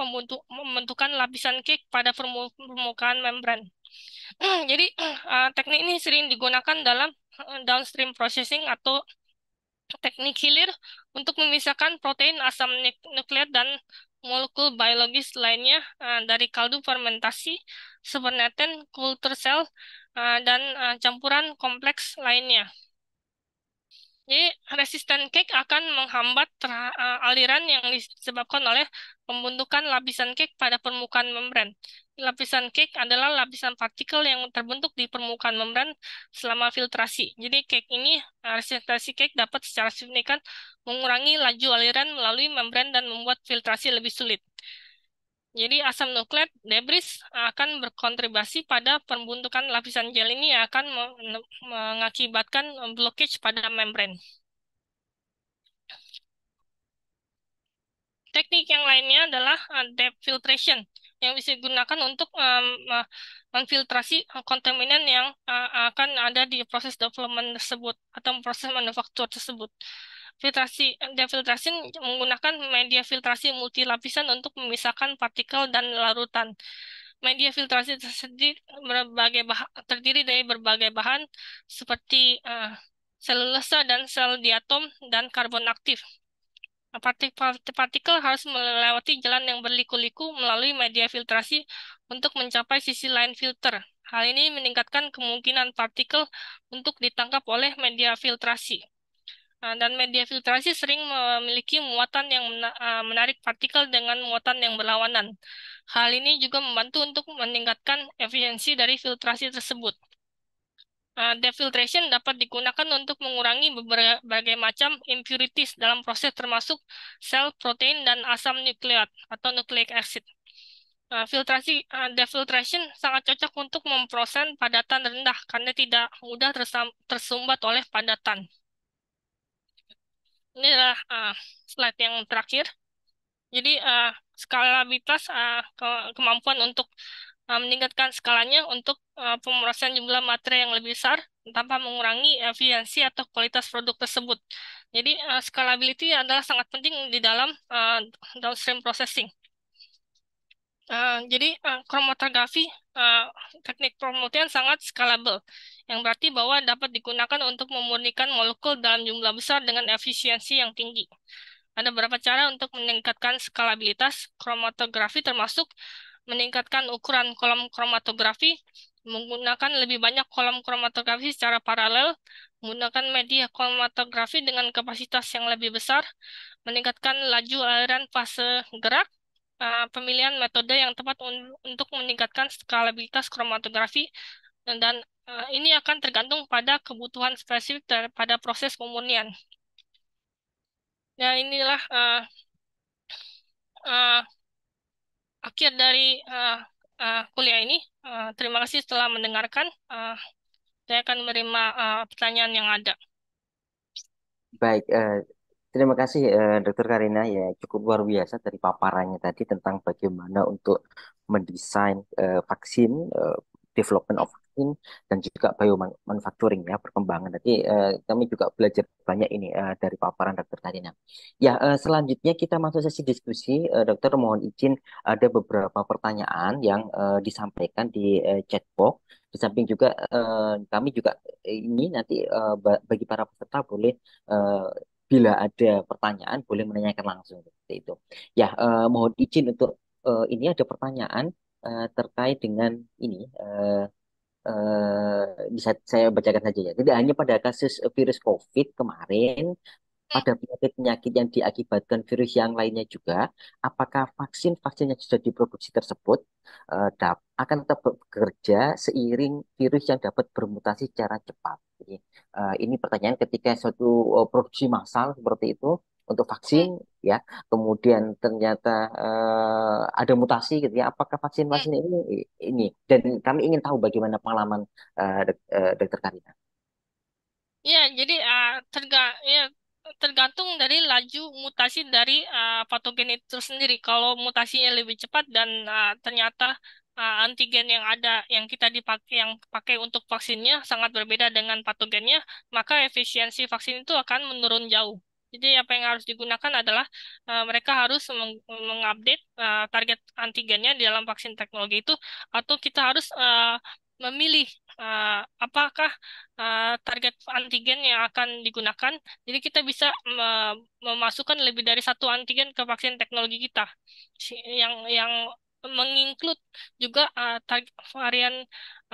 pembentukan lapisan kek pada permukaan membran. *clears throat* Jadi *clears throat* eh, teknik ini sering digunakan dalam eh, downstream processing atau teknik hilir untuk memisahkan protein asam nukleat dan molekul biologis lainnya eh, dari kaldu fermentasi, supernatant, kultur sel dan campuran kompleks lainnya. Jadi resisten cake akan menghambat e, aliran yang disebabkan oleh pembentukan lapisan cake pada permukaan membran. Lapisan cake adalah lapisan partikel yang terbentuk di permukaan membran selama filtrasi. Jadi cake ini e, resistensi cake dapat secara signifikan mengurangi laju aliran melalui membran dan membuat filtrasi lebih sulit. Jadi asam nukleat debris akan berkontribusi pada pembentukan lapisan gel ini yang akan mengakibatkan blockage pada membran. Teknik yang lainnya adalah eh, depth filtration yang bisa digunakan untuk um, eh, memfiltrasi kontaminan yang uh, akan ada di proses development tersebut atau proses manufaktur tersebut filtrasi filtrasi menggunakan media filtrasi multilapisan untuk memisahkan partikel dan larutan. Media filtrasi terdiri, berbagai bahan, terdiri dari berbagai bahan seperti uh, selulosa dan sel diatom dan karbon aktif. partikel partikel harus melewati jalan yang berliku-liku melalui media filtrasi untuk mencapai sisi lain filter. Hal ini meningkatkan kemungkinan partikel untuk ditangkap oleh media filtrasi. Ah, dan media filtrasi sering memiliki muatan yang ah, menarik partikel dengan muatan yang berlawanan. Hal ini juga membantu untuk meningkatkan efisiensi dari filtrasi tersebut. Ah, defiltration dapat digunakan untuk mengurangi berbagai macam impurities dalam proses termasuk sel protein dan asam nukleat atau nucleic acid. filtrasi defiltration sangat cocok untuk memproses padatan rendah karena tidak mudah tersumbat oleh padatan ini adalah uh, slide yang terakhir. Jadi uh, skalabilitas uh, ke kemampuan untuk uh, meningkatkan skalanya untuk uh, pemrosesan jumlah materi yang lebih besar tanpa mengurangi efisiensi atau kualitas produk tersebut. Jadi uh, scalability adalah sangat penting di dalam uh, downstream processing. Uh, jadi uh, kromatografi Eh, teknik prometean sangat scalable, yang berarti bahwa dapat digunakan untuk memurnikan molekul dalam jumlah besar dengan efisiensi yang tinggi. Ada beberapa cara untuk meningkatkan skalabilitas kromatografi termasuk meningkatkan ukuran kolom kromatografi, menggunakan lebih banyak kolom kromatografi secara paralel, menggunakan media kromatografi dengan kapasitas yang lebih besar, meningkatkan laju aliran fase gerak, uh, pemilihan metode yang tepat un untuk meningkatkan skalabilitas kromatografi dan uh, ini akan tergantung pada kebutuhan spesifik pada proses pemurnian. Nah, inilah uh, uh, akhir dari uh, uh, kuliah ini. Uh, terima kasih telah mendengarkan. Uh, saya akan menerima uh, pertanyaan yang ada. Baik, uh, Terima kasih eh, Dokter Karina ya cukup luar biasa dari paparannya tadi tentang bagaimana untuk mendesain eh, vaksin, eh, development of vaksin dan juga biomanufacturing ya perkembangan. Tadi eh, kami juga belajar banyak ini eh, dari paparan Dokter Karina. Ya eh, selanjutnya kita masuk sesi diskusi. Eh, dokter mohon izin ada beberapa pertanyaan yang eh, disampaikan di eh, chat box. Di samping juga eh, kami juga ini nanti eh, bagi para peserta boleh eh, bila ada pertanyaan boleh menanyakan langsung seperti itu. Ya, uh, mohon izin untuk uh, ini ada pertanyaan uh, terkait dengan ini eh, eh, bisa saya bacakan saja ya. Tidak hanya pada kasus virus COVID kemarin, pada penyakit-penyakit yang diakibatkan virus yang lainnya juga, apakah vaksin-vaksin yang sudah diproduksi tersebut uh, akan tetap bekerja seiring virus yang dapat bermutasi secara cepat? Jadi, uh, ini pertanyaan ketika suatu uh, produksi massal seperti itu untuk vaksin hmm. ya kemudian ternyata uh, ada mutasi gitu ya apakah vaksin hmm. vaksin ini ini dan kami ingin tahu bagaimana pengalaman uh, dokter Karina ya jadi uh, tergak ya tergantung dari laju mutasi dari uh, patogen itu sendiri. Kalau mutasinya lebih cepat dan uh, ternyata uh, antigen yang ada yang kita dipakai yang pakai untuk vaksinnya sangat berbeda dengan patogennya, maka efisiensi vaksin itu akan menurun jauh. Jadi apa yang harus digunakan adalah uh, mereka harus meng mengupdate uh, target antigennya di dalam vaksin teknologi itu atau kita harus uh, memilih uh, apakah uh, target antigen yang akan digunakan. Jadi kita bisa me memasukkan lebih dari satu antigen ke vaksin teknologi kita yang yang menginklud juga uh, eh, target varian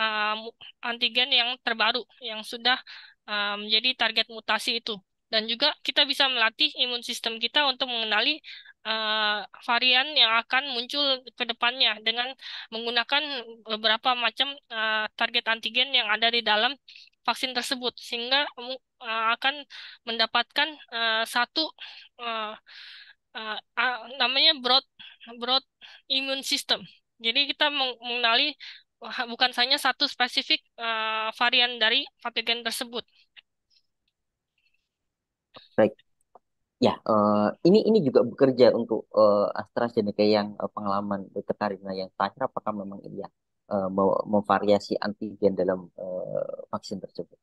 uh, antigen yang terbaru yang sudah uh, menjadi target mutasi itu. Dan juga kita bisa melatih imun sistem kita untuk mengenali uh, varian yang akan muncul ke depannya dengan menggunakan beberapa macam uh, target antigen yang ada di dalam vaksin tersebut sehingga uh, akan mendapatkan uh, satu uh, uh, uh, namanya broad broad immune system. Jadi kita mengenali bukan hanya satu spesifik uh, varian dari patogen tersebut. Baik, Ya, uh, ini ini juga bekerja untuk uh, AstraZeneca yang uh, pengalaman dokter Karina yang terakhir apakah memang iya uh, mau- memvariasi antigen dalam uh, vaksin tersebut?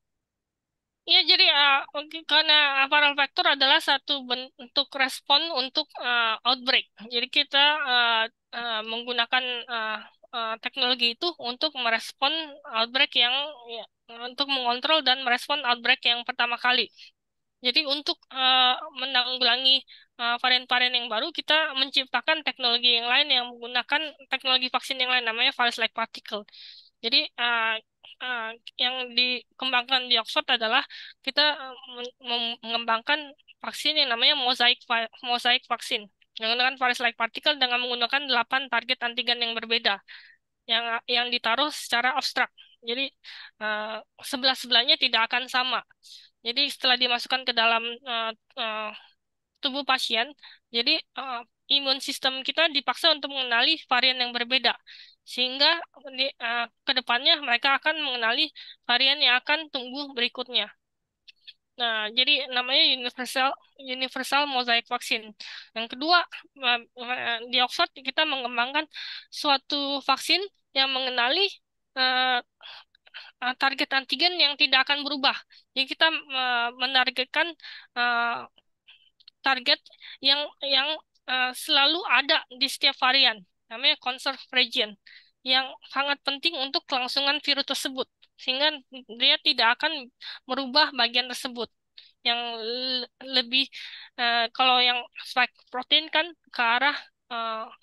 Iya, jadi uh, karena viral vector adalah satu bentuk respon untuk uh, outbreak. Jadi kita uh, uh, menggunakan uh, uh, teknologi itu untuk merespon outbreak yang ya, untuk mengontrol dan merespon outbreak yang pertama kali. Jadi untuk uh, menanggulangi varian eh, varian-varian yang baru, kita menciptakan teknologi yang lain yang menggunakan teknologi vaksin yang lain, namanya virus-like particle. Jadi uh, uh, yang dikembangkan di Oxford adalah kita mengembangkan vaksin yang namanya mosaic mosaic vaksin menggunakan virus-like particle dengan menggunakan delapan target antigen yang berbeda yang yang ditaruh secara abstrak. Jadi uh, sebelah sebelahnya tidak akan sama. Jadi setelah dimasukkan ke dalam uh, uh, tubuh pasien, jadi uh, imun sistem kita dipaksa untuk mengenali varian yang berbeda, sehingga di, uh, ke depannya mereka akan mengenali varian yang akan tumbuh berikutnya. Nah, jadi namanya universal universal mosaic vaksin. Yang kedua, di Oxford kita mengembangkan suatu vaksin yang mengenali uh, Eh, target antigen yang tidak akan berubah. Jadi kita eh, menargetkan eh, target yang yang selalu ada di setiap varian, namanya conserved region, yang sangat penting untuk kelangsungan virus tersebut, sehingga dia tidak akan merubah bagian tersebut yang lebih kalau yang spike protein kan ke arah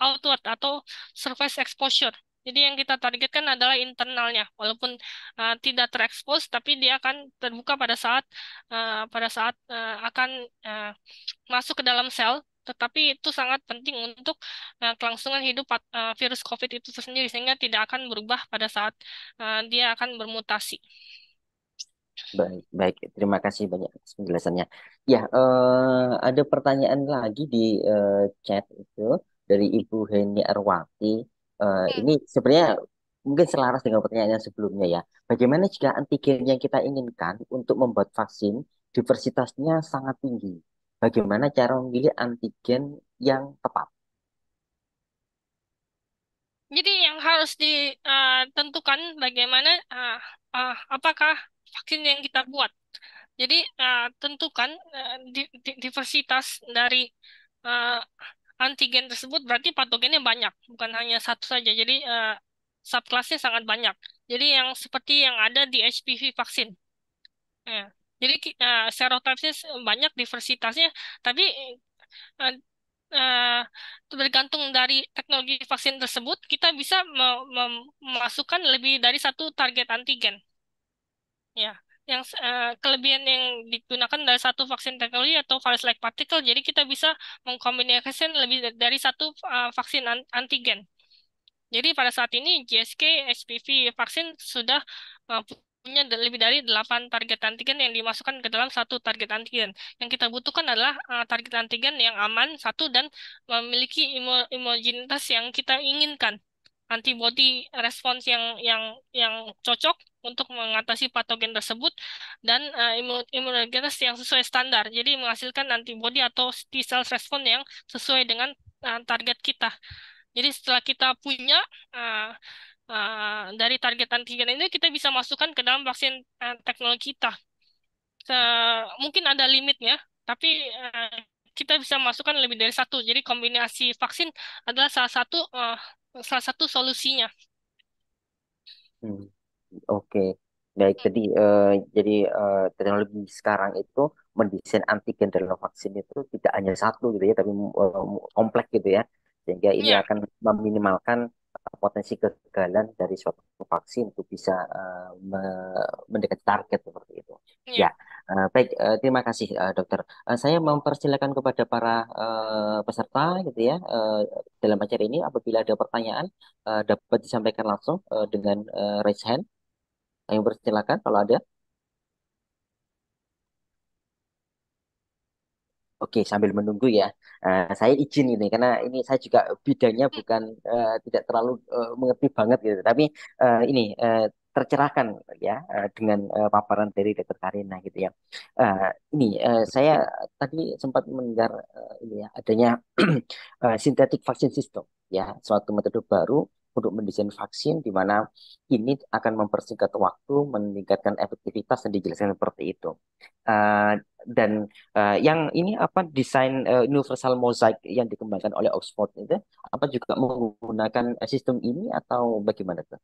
outward atau surface exposure jadi yang kita targetkan adalah internalnya, walaupun uh, tidak terekspos, tapi dia akan terbuka pada saat uh, pada saat uh, akan uh, masuk ke dalam sel. Tetapi itu sangat penting untuk uh, kelangsungan hidup uh, virus COVID itu sendiri, sehingga tidak akan berubah pada saat uh, dia akan bermutasi. Baik, baik. Terima kasih banyak atas penjelasannya. Ya, uh, ada pertanyaan lagi di uh, chat itu dari Ibu Heni Arwati. Eh, okay. ini sebenarnya mungkin selaras dengan pertanyaan yang sebelumnya ya. Bagaimana jika antigen yang kita inginkan untuk membuat vaksin diversitasnya sangat tinggi? Bagaimana cara memilih antigen yang tepat? Jadi yang harus ditentukan eh, bagaimana eh, apakah vaksin yang kita buat. Jadi tentukan di, diversitas dari antigen tersebut berarti patogennya banyak, bukan hanya satu saja. Jadi uh, eh, subklasnya sangat banyak. Jadi yang seperti yang ada di HPV vaksin. Ya. Jadi uh, eh, serotipsnya banyak, diversitasnya, tapi uh, eh, uh, bergantung dari teknologi vaksin tersebut, kita bisa memasukkan lebih dari satu target antigen. Ya yang uh, kelebihan yang digunakan dari satu vaksin teknologi atau virus-like particle. Jadi kita bisa mengkombinasikan lebih dari satu uh, vaksin antigen. Jadi pada saat ini GSK HPV vaksin sudah uh, punya lebih dari 8 target antigen yang dimasukkan ke dalam satu target antigen. Yang kita butuhkan adalah uh, target antigen yang aman, satu, dan memiliki imunogenitas yang kita inginkan antibody respons yang yang yang cocok untuk mengatasi patogen tersebut dan uh, eh, imunogenes yang sesuai standar. Jadi menghasilkan antibody atau T cell respons yang sesuai dengan uh, target kita. Jadi setelah kita punya uh, uh, dari target antigen ini kita bisa masukkan ke dalam vaksin uh, teknologi kita. Se mungkin ada limitnya, tapi uh, kita bisa masukkan lebih dari satu. Jadi kombinasi vaksin adalah salah satu uh, salah satu solusinya. Hmm. Oke, baik. Hmm. Jadi uh, jadi uh, teknologi sekarang itu mendesain antigen dalam vaksin itu tidak hanya satu gitu ya, tapi uh, kompleks gitu ya, sehingga ini yeah. akan meminimalkan Eh, potensi kegagalan dari suatu vaksin untuk bisa uh, me mendekati target seperti itu. Iya. Ya, Ya, uh, baik uh, terima kasih uh, dokter. Uh, saya mempersilakan kepada para uh, peserta gitu ya uh, dalam acara ini apabila ada pertanyaan uh, dapat disampaikan langsung uh, dengan uh, raise hand. Saya persilakan kalau ada. Oke, sambil menunggu ya. Uh, saya izin ini karena ini saya juga bidangnya hmm. bukan uh, tidak terlalu uh, mengerti banget gitu. Tapi uh, ini uh, tercerahkan ya uh, dengan uh, paparan dari Dr. Karina gitu ya. Uh, ini uh, saya tadi sempat mendengar uh, ini ya adanya uh, *clears throat* sintetik vaksin sistem ya, suatu metode baru untuk mendesain vaksin di mana ini akan mempersingkat waktu, meningkatkan efektivitas dan dijelaskan seperti itu. Uh, dan uh, yang ini apa desain uh, universal mosaic yang dikembangkan oleh Oxford itu apa juga menggunakan sistem ini atau bagaimana tuh?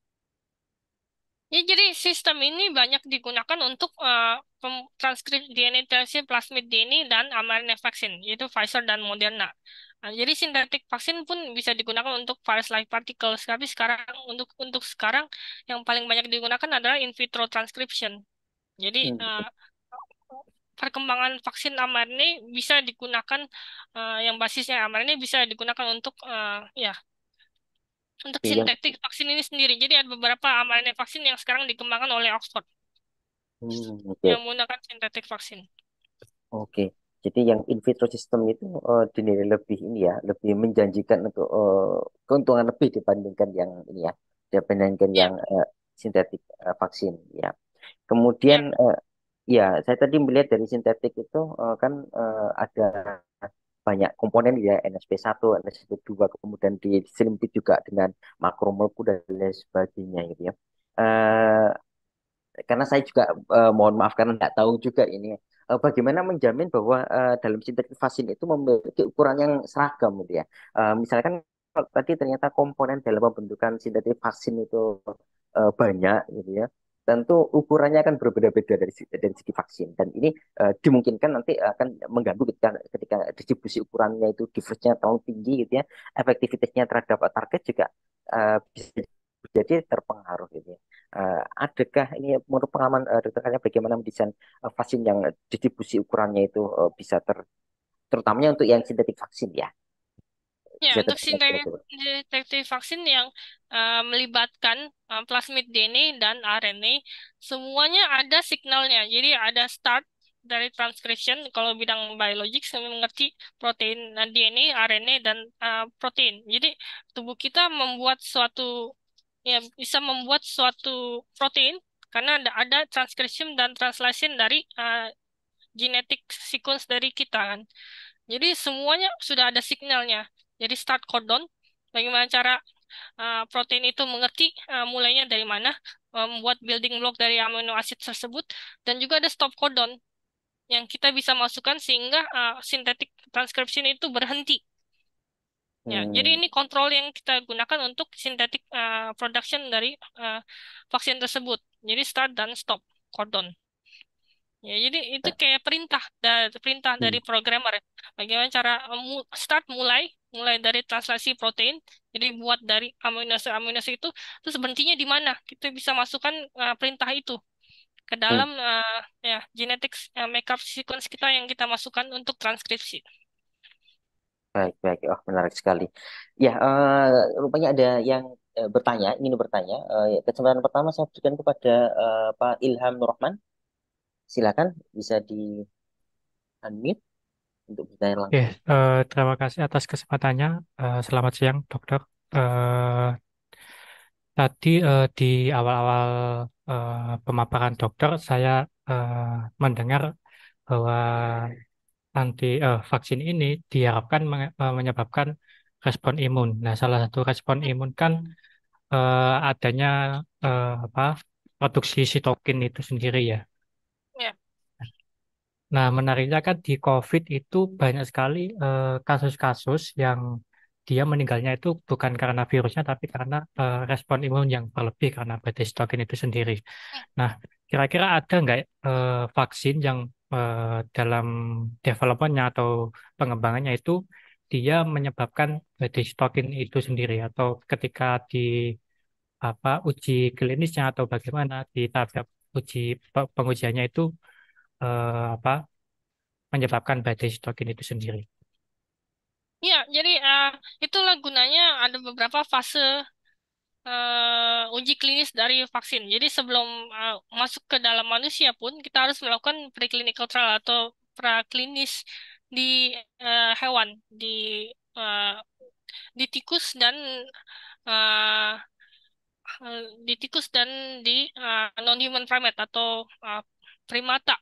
Ya, jadi sistem ini banyak digunakan untuk uh, transkrip DNA terasi plasmid DNA dan mRNA vaksin, yaitu Pfizer dan Moderna. Nah, jadi sintetik vaksin pun bisa digunakan untuk virus life particles, tapi sekarang untuk untuk sekarang yang paling banyak digunakan adalah in vitro transcription. Jadi uh, perkembangan vaksin mRNA bisa digunakan uh, yang basisnya mRNA bisa digunakan untuk uh, ya untuk iya. sintetik vaksin ini sendiri. Jadi ada beberapa mRNA vaksin yang sekarang dikembangkan oleh Oxford Hmm, oke. yang menggunakan sintetik vaksin. Oke. Jadi yang in vitro sistem itu uh, dinilai lebih ini ya, lebih menjanjikan untuk uh, keuntungan lebih dibandingkan yang ini ya, dibandingkan yeah. yang uh, sintetik uh, vaksin ya. Kemudian ya. uh, ya saya tadi melihat dari sintetik itu uh, kan uh, ada banyak komponen ya NSP1, NSP2 kemudian di selimpit juga dengan makromolku dan lain sebagainya gitu ya. Uh, karena saya juga uh, mohon maaf karena tidak tahu juga ini uh, bagaimana menjamin bahwa uh, dalam sintetik vaksin itu memiliki ukuran yang seragam gitu ya. Uh, misalkan tadi ternyata komponen dalam pembentukan sintetik vaksin itu uh, banyak gitu ya tentu ukurannya akan berbeda-beda dari, dari segi vaksin dan ini uh, dimungkinkan nanti akan mengganggu ketika ketika distribusi ukurannya itu diversnya nya terlalu tinggi gitu ya efektivitasnya terhadap target juga uh, bisa jadi terpengaruh gitu Uh, adakah ini menurut pengalaman uh, dokter kalian bagaimana mendesain uh, vaksin yang distribusi ukurannya itu uh, bisa ter terutamanya untuk yang sintetik vaksin ya Ya, untuk sintetik deteksi vaksin yang uh, melibatkan uh, plasmid DNA dan RNA, semuanya ada signalnya. Jadi ada start dari transcription, kalau bidang biologik saya mengerti protein uh, eh, DNA, RNA, dan uh, protein. Jadi tubuh kita membuat suatu, ya bisa membuat suatu protein karena ada, ada transcription dan translation dari uh, genetic sequence dari kita kan. Jadi semuanya sudah ada signalnya. Jadi start kodon, bagaimana cara uh, protein itu mengerti uh, mulainya dari mana, membuat eh, membuat building block dari amino acid tersebut, dan juga ada stop kodon yang kita bisa masukkan sehingga uh, sintetik transcription itu berhenti. Ya, hmm. jadi ini kontrol yang kita gunakan untuk sintetik uh, production dari uh, vaksin tersebut. Jadi start dan stop kodon. Ya, jadi itu ya. kayak perintah dari perintah hmm. dari programmer. Bagaimana cara start mulai mulai dari translasi protein, jadi buat dari amino acid itu, terus berhentinya di mana? Kita bisa masukkan uh, perintah itu ke hmm. dalam hmm. uh, ya genetics uh, makeup sequence kita yang kita masukkan untuk transkripsi. Baik, baik. Oh, menarik sekali. Ya, uh, rupanya ada yang uh, bertanya, ingin bertanya. Uh, kesempatan pertama saya berikan kepada uh, Pak Ilham Nurrahman. Silakan bisa di unmute untuk bertanya langsung. Yeah, uh, terima kasih atas kesempatannya. Uh, selamat siang, dokter. Uh, tadi uh, di awal-awal uh, pemaparan dokter, saya uh, mendengar bahwa anti uh, vaksin ini diharapkan menyebabkan respon imun. Nah, salah satu respon imun kan uh, adanya uh, apa produksi sitokin itu sendiri ya. Nah, menariknya kan di COVID itu banyak sekali kasus eh, kasus-kasus yang dia meninggalnya itu bukan karena virusnya, tapi karena eh, respon imun yang berlebih karena betistokin itu sendiri. Nah, kira-kira ada nggak eh, vaksin yang eh, dalam developmentnya atau pengembangannya itu dia menyebabkan betistokin itu sendiri atau ketika di apa uji klinisnya atau bagaimana di tahap uji pengujiannya itu eh, apa menyebabkan badai sitokin itu sendiri. Ya, jadi uh, itulah gunanya ada beberapa fase uh, uji klinis dari vaksin. Jadi sebelum uh, masuk ke dalam manusia pun kita harus melakukan preclinical trial atau praklinis di uh, hewan, di uh, di tikus dan uh, di tikus dan di uh, non-human primate atau uh, primata.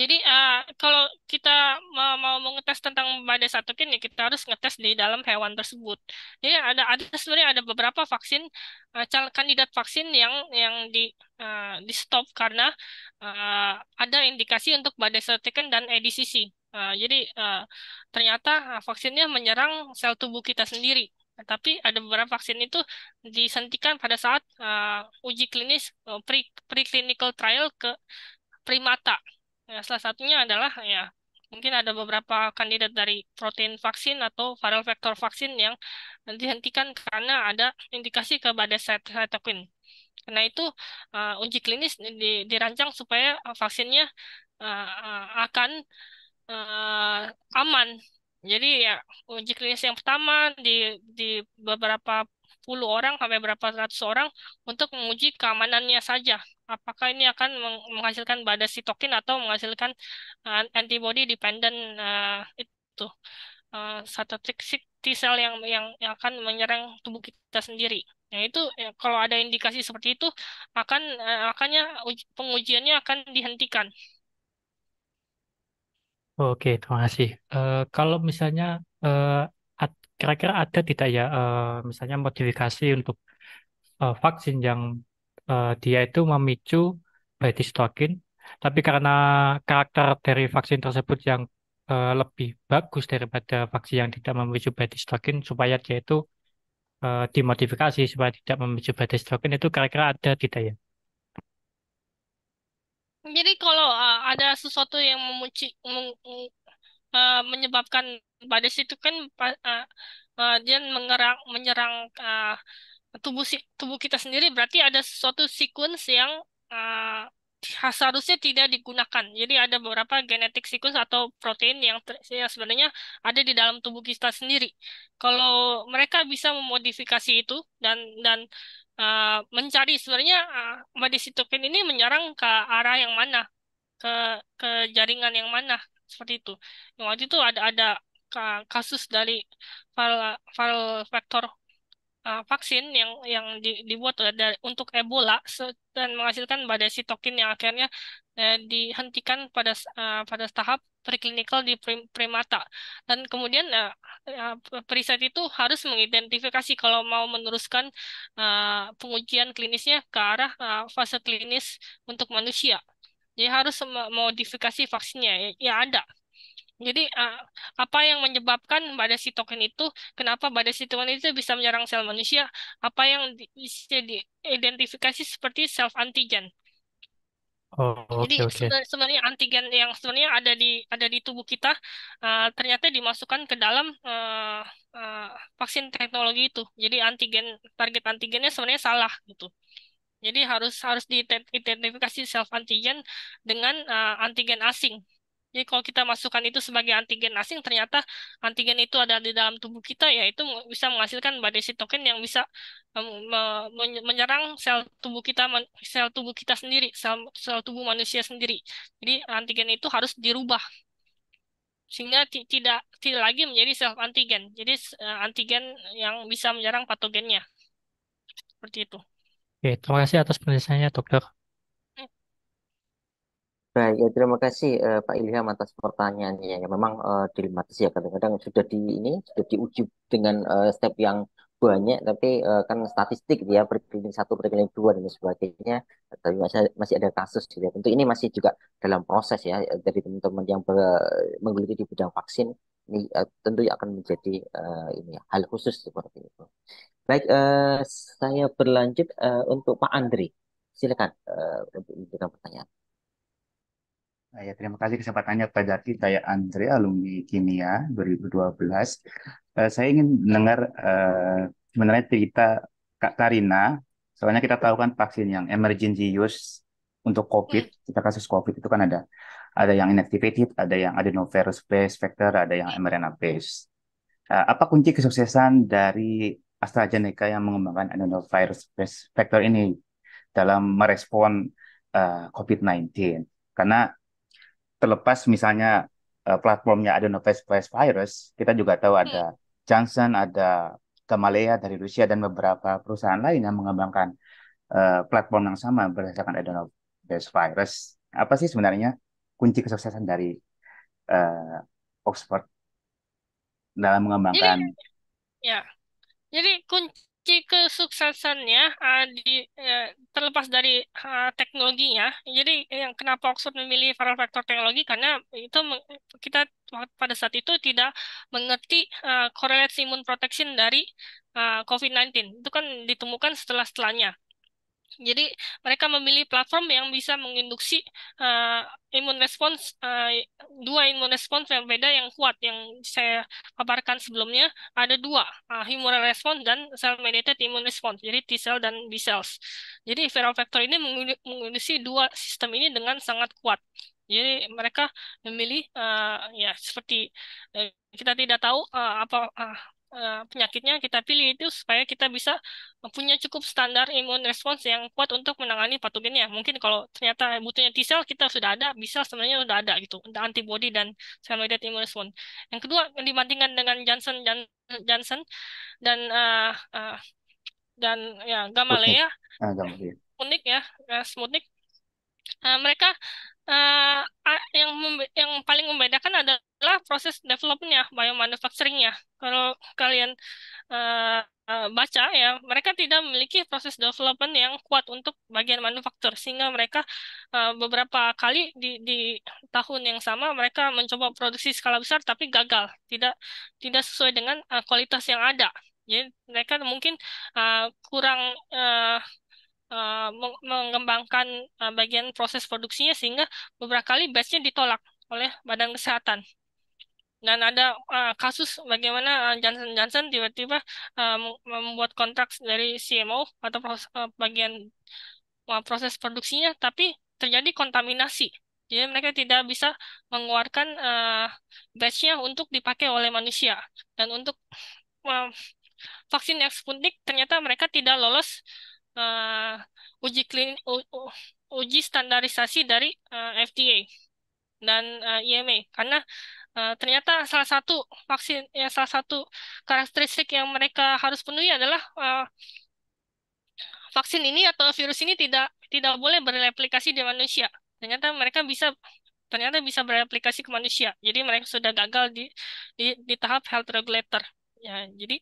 Jadi uh, kalau kita mau, mau mengetes tentang badai satokin ya kita harus ngetes di dalam hewan tersebut. Jadi ada ada sebenarnya ada beberapa vaksin uh, cal- kandidat vaksin yang yang di uh, di stop karena ada indikasi untuk badai satokin dan Uh, jadi ternyata vaksinnya menyerang sel tubuh kita sendiri tapi ada beberapa vaksin itu disentikan pada saat uh, uji klinis uh, pre preclinical trial ke primata. Ya, salah satunya adalah ya mungkin ada beberapa kandidat dari protein vaksin atau viral vector vaksin yang dihentikan karena ada indikasi ke badai cytokine. Karena itu uh, uji klinis di, dirancang supaya vaksinnya uh, akan uh, aman. Jadi ya uji klinis yang pertama di di beberapa puluh orang sampai berapa ratus orang untuk menguji keamanannya saja apakah ini akan menghasilkan badan sitokin atau menghasilkan uh, antibody dependent uh, itu uh, eh, cytotoxic T cell yang, yang yang akan menyerang tubuh kita sendiri. Nah itu ya, kalau ada indikasi seperti itu akan uh, akannya uj- pengujiannya akan dihentikan. Oke, terima kasih. Uh, kalau misalnya uh, ad- kira-kira ada tidak ya uh, misalnya modifikasi untuk uh, vaksin yang uh, dia itu memicu hepatitis tapi karena karakter dari vaksin tersebut yang uh, lebih bagus daripada vaksin yang tidak memicu hepatitis supaya dia itu uh, dimodifikasi supaya tidak memicu hepatitis itu kira-kira ada tidak ya? Jadi kalau uh, ada sesuatu yang memuci, meng, uh, menyebabkan badai itu kan uh, uh, dia mengerang, menyerang uh, tubuh si tubuh kita sendiri berarti ada suatu sequence yang uh, eh, seharusnya tidak digunakan. Jadi ada beberapa genetik sequence atau protein yang, yang sebenarnya ada di dalam tubuh kita sendiri. Kalau mereka bisa memodifikasi itu dan dan uh, mencari sebenarnya uh, eh, medisitokin ini menyerang ke arah yang mana, ke ke jaringan yang mana seperti itu. Yang waktu itu ada ada kasus dari file file vector uh, vaksin yang yang di, dibuat dari, untuk Ebola dan menghasilkan badai sitokin yang akhirnya uh, dihentikan pada uh, pada tahap preklinikal di primata. Dan kemudian uh, uh, periset itu harus mengidentifikasi kalau mau meneruskan uh, pengujian klinisnya ke arah uh, fase klinis untuk manusia. Jadi harus modifikasi vaksinnya ya, ya ada jadi eh, apa yang menyebabkan badai sitokin itu kenapa badai sitokin itu bisa menyerang sel manusia? Apa yang bisa diidentifikasi seperti self antigen? Oh, Jadi okay, okay. sebenarnya antigen yang sebenarnya ada di ada di tubuh kita uh, ternyata dimasukkan ke dalam uh, uh, vaksin teknologi itu. Jadi antigen target antigennya sebenarnya salah gitu. Jadi harus harus diidentifikasi self antigen dengan uh, antigen asing. Jadi kalau kita masukkan itu sebagai antigen asing, ternyata antigen itu ada di dalam tubuh kita, ya itu bisa menghasilkan badai sitokin yang bisa menyerang sel tubuh kita, sel tubuh kita sendiri, sel, sel tubuh manusia sendiri. Jadi antigen itu harus dirubah sehingga tidak tidak lagi menjadi sel antigen. Jadi eh, antigen yang bisa menyerang patogennya. Seperti itu. Oke, terima kasih atas penjelasannya, Dokter. Baik, ya terima kasih uh, Pak Ilham atas pertanyaannya. yang memang uh, dilematis ya kadang-kadang sudah di ini sudah diuji dengan uh, step yang banyak, tapi uh, kan statistik dia ya berkeliling satu, berkeliling dua dan sebagainya. Tapi masih masih ada kasus gitu ya. Tentu ini masih juga dalam proses ya dari teman-teman yang ber, menggeluti di bidang vaksin ini uh, tentu akan menjadi uh, ini hal khusus seperti itu. Baik, uh, saya berlanjut uh, untuk Pak Andri. Silakan uh, untuk memberikan pertanyaan. Nah, ya, terima kasih kesempatannya Pak Jati, saya Andre alumni kimia 2012. Uh, eh, saya ingin mendengar uh, sebenarnya cerita Kak Karina. Soalnya kita tahu kan vaksin yang emergency use untuk COVID, hmm. kita kasus COVID itu kan ada ada yang inactivated, ada yang adenovirus based vector, ada yang mRNA based. Eh, apa kunci kesuksesan dari AstraZeneca yang mengembangkan adenovirus based vector ini dalam merespon uh, COVID-19? Karena terlepas misalnya uh, platformnya ada virus, kita juga tahu hmm. ada Johnson, ada Gamaleya dari Rusia dan beberapa perusahaan lain yang mengembangkan uh, platform yang sama berdasarkan adenovirus virus. Apa sih sebenarnya kunci kesuksesan dari uh, Oxford dalam mengembangkan? Jadi, ya, jadi kunci kunci kesuksesannya uh, di uh, terlepas dari uh, teknologinya. Jadi yang kenapa Oxford memilih viral vector teknologi karena itu kita pada saat itu tidak mengerti uh, korelasi imun protection dari uh, COVID-19. Itu kan ditemukan setelah-setelahnya. Jadi mereka memilih platform yang bisa menginduksi uh, imun respons uh, dua imun respons yang beda yang kuat yang saya paparkan sebelumnya ada dua uh, eh, humoral response dan cell mediated immune response jadi T cell dan B cells. Jadi viral vector ini menginduksi dua sistem ini dengan sangat kuat. Jadi mereka memilih uh, ya seperti uh, kita tidak tahu uh, apa uh, Eh, penyakitnya kita pilih itu supaya kita bisa punya cukup standar imun respons yang kuat untuk menangani patogennya. Mungkin kalau ternyata butuhnya T cell kita sudah ada, bisa sebenarnya sudah ada gitu untuk antibody dan cell mediated immune response. Yang kedua yang dibandingkan dengan Johnson Johnson dan uh, uh, dan ya Gamaleya. Unik ah, ya, Smutnik. Uh, mereka uh, yang yang paling membedakan adalah proses developnya, biomanufacturingnya. Kalau kalian uh, uh, baca ya, mereka tidak memiliki proses development yang kuat untuk bagian manufaktur, sehingga mereka uh, beberapa kali di, di tahun yang sama mereka mencoba produksi skala besar tapi gagal, tidak tidak sesuai dengan uh, kualitas yang ada. Jadi mereka mungkin uh, kurang uh, Eh, mengembangkan eh, bagian proses produksinya sehingga beberapa kali batchnya ditolak oleh badan kesehatan dan ada uh, kasus bagaimana Johnson Johnson tiba-tiba uh, membuat kontrak dari CMO atau proses, uh, bagian uh, proses produksinya tapi terjadi kontaminasi jadi mereka tidak bisa mengeluarkan uh, batchnya untuk dipakai oleh manusia dan untuk uh, vaksin yang Sputnik ternyata mereka tidak lolos uh, uji klin u, uji standarisasi dari uh, eh, FDA dan uh, eh, EMA karena uh, ternyata salah satu vaksin ya salah satu karakteristik yang mereka harus penuhi adalah uh, vaksin ini atau virus ini tidak tidak boleh bereplikasi di manusia. Ternyata mereka bisa ternyata bisa bereplikasi ke manusia. Jadi mereka sudah gagal di di, di tahap health regulator. Ya, jadi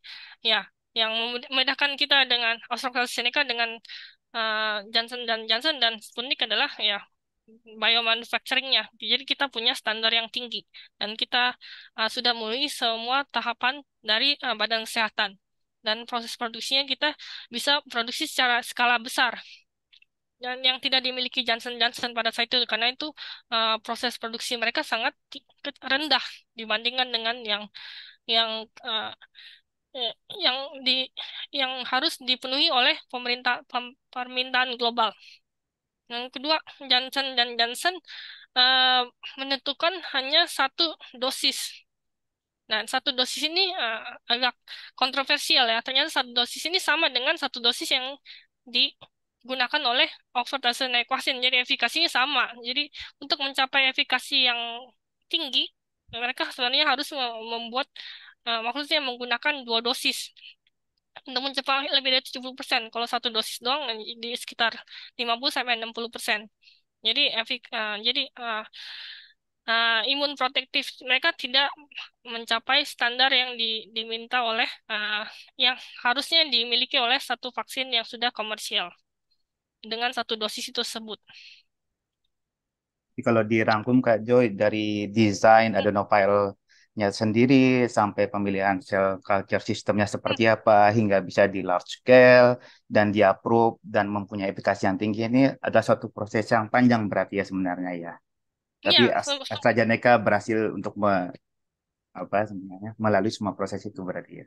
ya yang membedakan kita dengan AstraZeneca dengan uh, Johnson dan Johnson dan Sputnik adalah ya biomanufacturingnya. Jadi kita punya standar yang tinggi dan kita uh, sudah memenuhi semua tahapan dari uh, Badan Kesehatan dan proses produksinya kita bisa produksi secara skala besar dan yang tidak dimiliki Johnson Johnson pada saat itu karena itu uh, proses produksi mereka sangat rendah dibandingkan dengan yang yang uh, Eh, yang di yang harus dipenuhi oleh pemerintah pem, permintaan global. Yang kedua, Johnson dan Johnson uh, menentukan hanya satu dosis. Nah, satu dosis ini uh, agak kontroversial ya. Ternyata satu dosis ini sama dengan satu dosis yang digunakan oleh Oxford AstraZeneca vaksin. Jadi efikasinya sama. Jadi untuk mencapai efikasi yang tinggi, mereka sebenarnya harus membuat Uh, maksudnya menggunakan dua dosis untuk mencapai lebih dari 70%. Kalau satu dosis doang eh, di sekitar 50 sampai 60%. Jadi efek uh, eh, jadi uh, uh, imun protektif mereka tidak mencapai standar yang di, diminta oleh uh, yang harusnya dimiliki oleh satu vaksin yang sudah komersial dengan satu dosis itu sebut Jadi kalau dirangkum Kak Joy dari desain Adenovirus iya nya sendiri sampai pemilihan cell culture sistemnya seperti hmm. apa hingga bisa di large scale dan di approve dan mempunyai efikasi yang tinggi ini adalah suatu proses yang panjang berarti ya sebenarnya ya. Tapi iya, AstraZeneca berhasil untuk me, apa sebenarnya melalui semua proses itu berarti ya.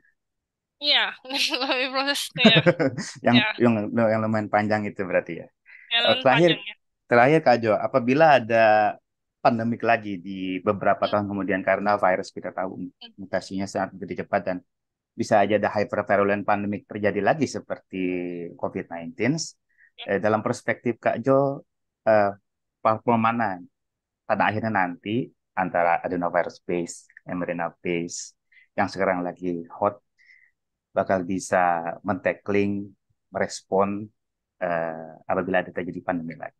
Iya, *laughs* melalui proses ya. *laughs* yang, iya. yang yang lumayan panjang itu berarti ya. Yang eh, terakhir panjang, ya. terakhir Kak Jo, apabila ada pandemik lagi di beberapa hmm. tahun kemudian karena virus kita tahu hmm. mutasinya sangat begitu cepat dan bisa aja ada hypervirulent pandemik terjadi lagi seperti COVID-19. Ya. Eh, dalam perspektif Kak Jo, eh, platform mana pada akhirnya nanti antara adenovirus base, mRNA base yang sekarang lagi hot bakal bisa men-tackling, merespon eh, apabila ada terjadi pandemi lagi.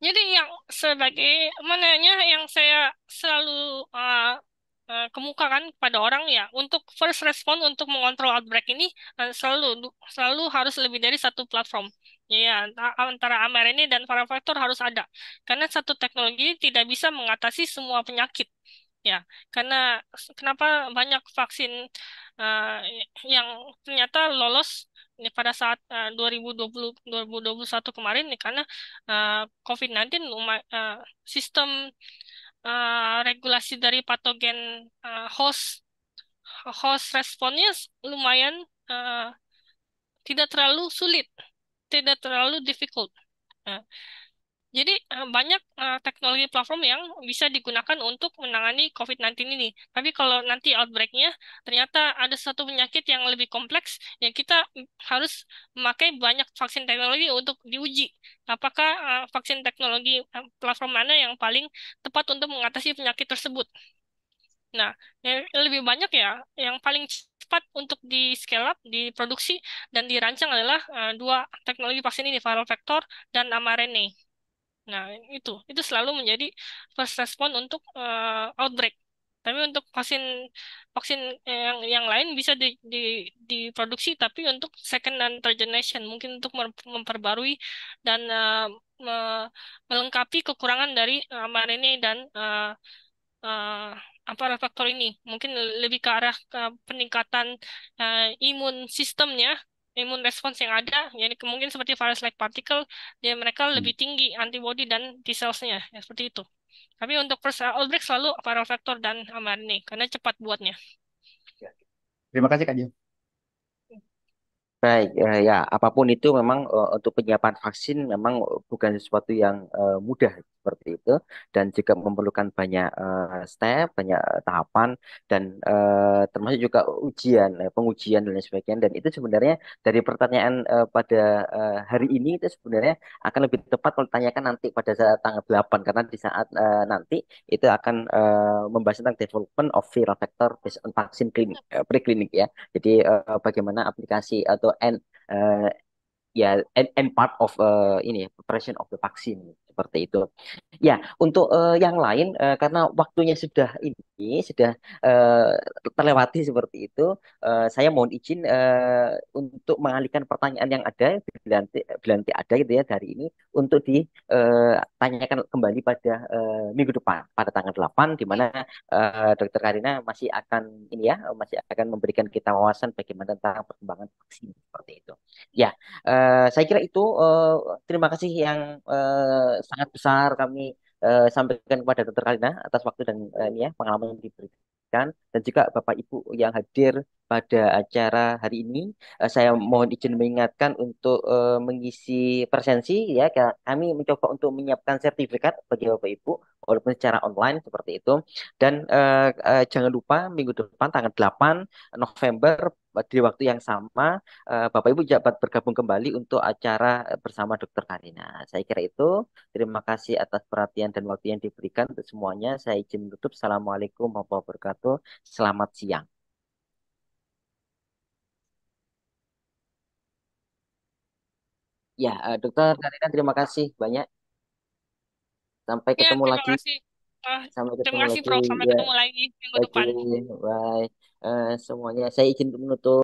Jadi yang sebagai menanya yang saya selalu uh, uh, kemukakan kepada orang ya untuk first response untuk mengontrol outbreak ini uh, selalu selalu harus lebih dari satu platform ya antara ini dan para faktor harus ada karena satu teknologi tidak bisa mengatasi semua penyakit ya karena kenapa banyak vaksin uh, yang ternyata lolos pada saat uh, 2020 2021 kemarin nih karena uh, COVID-19 uh, sistem uh, regulasi dari patogen uh, host host responnya lumayan uh, tidak terlalu sulit, tidak terlalu difficult. Uh, jadi eh, banyak uh, teknologi platform yang bisa digunakan untuk menangani COVID-19 ini. Tapi kalau nanti outbreak-nya ternyata ada satu penyakit yang lebih kompleks, yang kita harus memakai banyak vaksin teknologi untuk diuji. Apakah uh, vaksin teknologi platform mana yang paling tepat untuk mengatasi penyakit tersebut? Nah, yang lebih banyak ya, yang paling cepat untuk di scale up, diproduksi dan dirancang adalah uh, dua teknologi vaksin ini, viral vector dan mRNA. Nah, itu itu selalu menjadi first response untuk uh, outbreak. Tapi untuk vaksin vaksin yang yang lain bisa di, di, diproduksi, tapi untuk second dan third generation mungkin untuk memperbarui dan uh, me, melengkapi kekurangan dari uh, mRNA dan uh, uh, apa refaktor ini mungkin lebih ke arah ke peningkatan uh, imun sistemnya imun respons yang ada, jadi ya, mungkin seperti virus-like particle, dia mereka hmm. lebih tinggi antibody dan T cells-nya, ya, seperti itu. Tapi untuk first uh, outbreak selalu viral vector dan mRNA, karena cepat buatnya. Ya. Terima kasih Kak Jim. Baik, eh, ya apapun itu memang uh, untuk penyiapan vaksin memang bukan sesuatu yang uh, mudah seperti itu dan juga memerlukan banyak uh, step, banyak eh, tahapan dan uh, termasuk juga ujian, pengujian dan lain sebagainya dan itu sebenarnya dari pertanyaan uh, pada uh, hari ini itu sebenarnya akan lebih tepat kalau ditanyakan nanti pada saat tanggal 8 karena di saat uh, nanti itu akan uh, membahas tentang development of viral vector based on vaksin klinik uh, preklinik ya. Jadi uh, bagaimana aplikasi atau N uh, ya and, and part of uh, ini ya, preparation of the vaccine seperti itu. Ya, untuk uh, yang lain uh, karena waktunya sudah ini ini sudah uh, terlewati seperti itu. Uh, saya mohon izin uh, untuk mengalihkan pertanyaan yang ada bila nanti, ada gitu ya dari ini untuk ditanyakan kembali pada uh, minggu depan pada tanggal 8 di mana uh, iya. Dr. Karina masih akan ini ya masih akan memberikan kita wawasan bagaimana tentang perkembangan vaksin seperti itu. Ya, uh, saya kira itu uh, terima kasih yang uh, sangat besar kami Eh, sampaikan kepada Dr. Kalina atas waktu dan uh, ini ya, pengalaman yang diberikan dan juga Bapak Ibu yang hadir pada acara hari ini. Uh, saya mohon izin mengingatkan untuk uh, mengisi presensi ya. Kami mencoba untuk menyiapkan sertifikat bagi Bapak Ibu walaupun secara online seperti itu. Dan uh, uh, jangan lupa minggu depan tanggal 8 November di waktu yang sama uh, Bapak Ibu dapat bergabung kembali untuk acara eh, bersama Dr. Karina. Saya kira itu. Terima kasih atas perhatian dan waktu yang diberikan untuk semuanya. Saya izin tutup. Assalamualaikum warahmatullahi wabarakatuh. Selamat siang. Ya, uh, Dokter Karina terima kasih banyak. Sampai ya, ketemu ya, terima lagi. Kasih. Uh, sampai ketemu terima kasih, lagi. Prof. Sampai ya. ketemu lagi minggu Oke, depan. Bye. Eh, semuanya. Saya izin untuk menutup.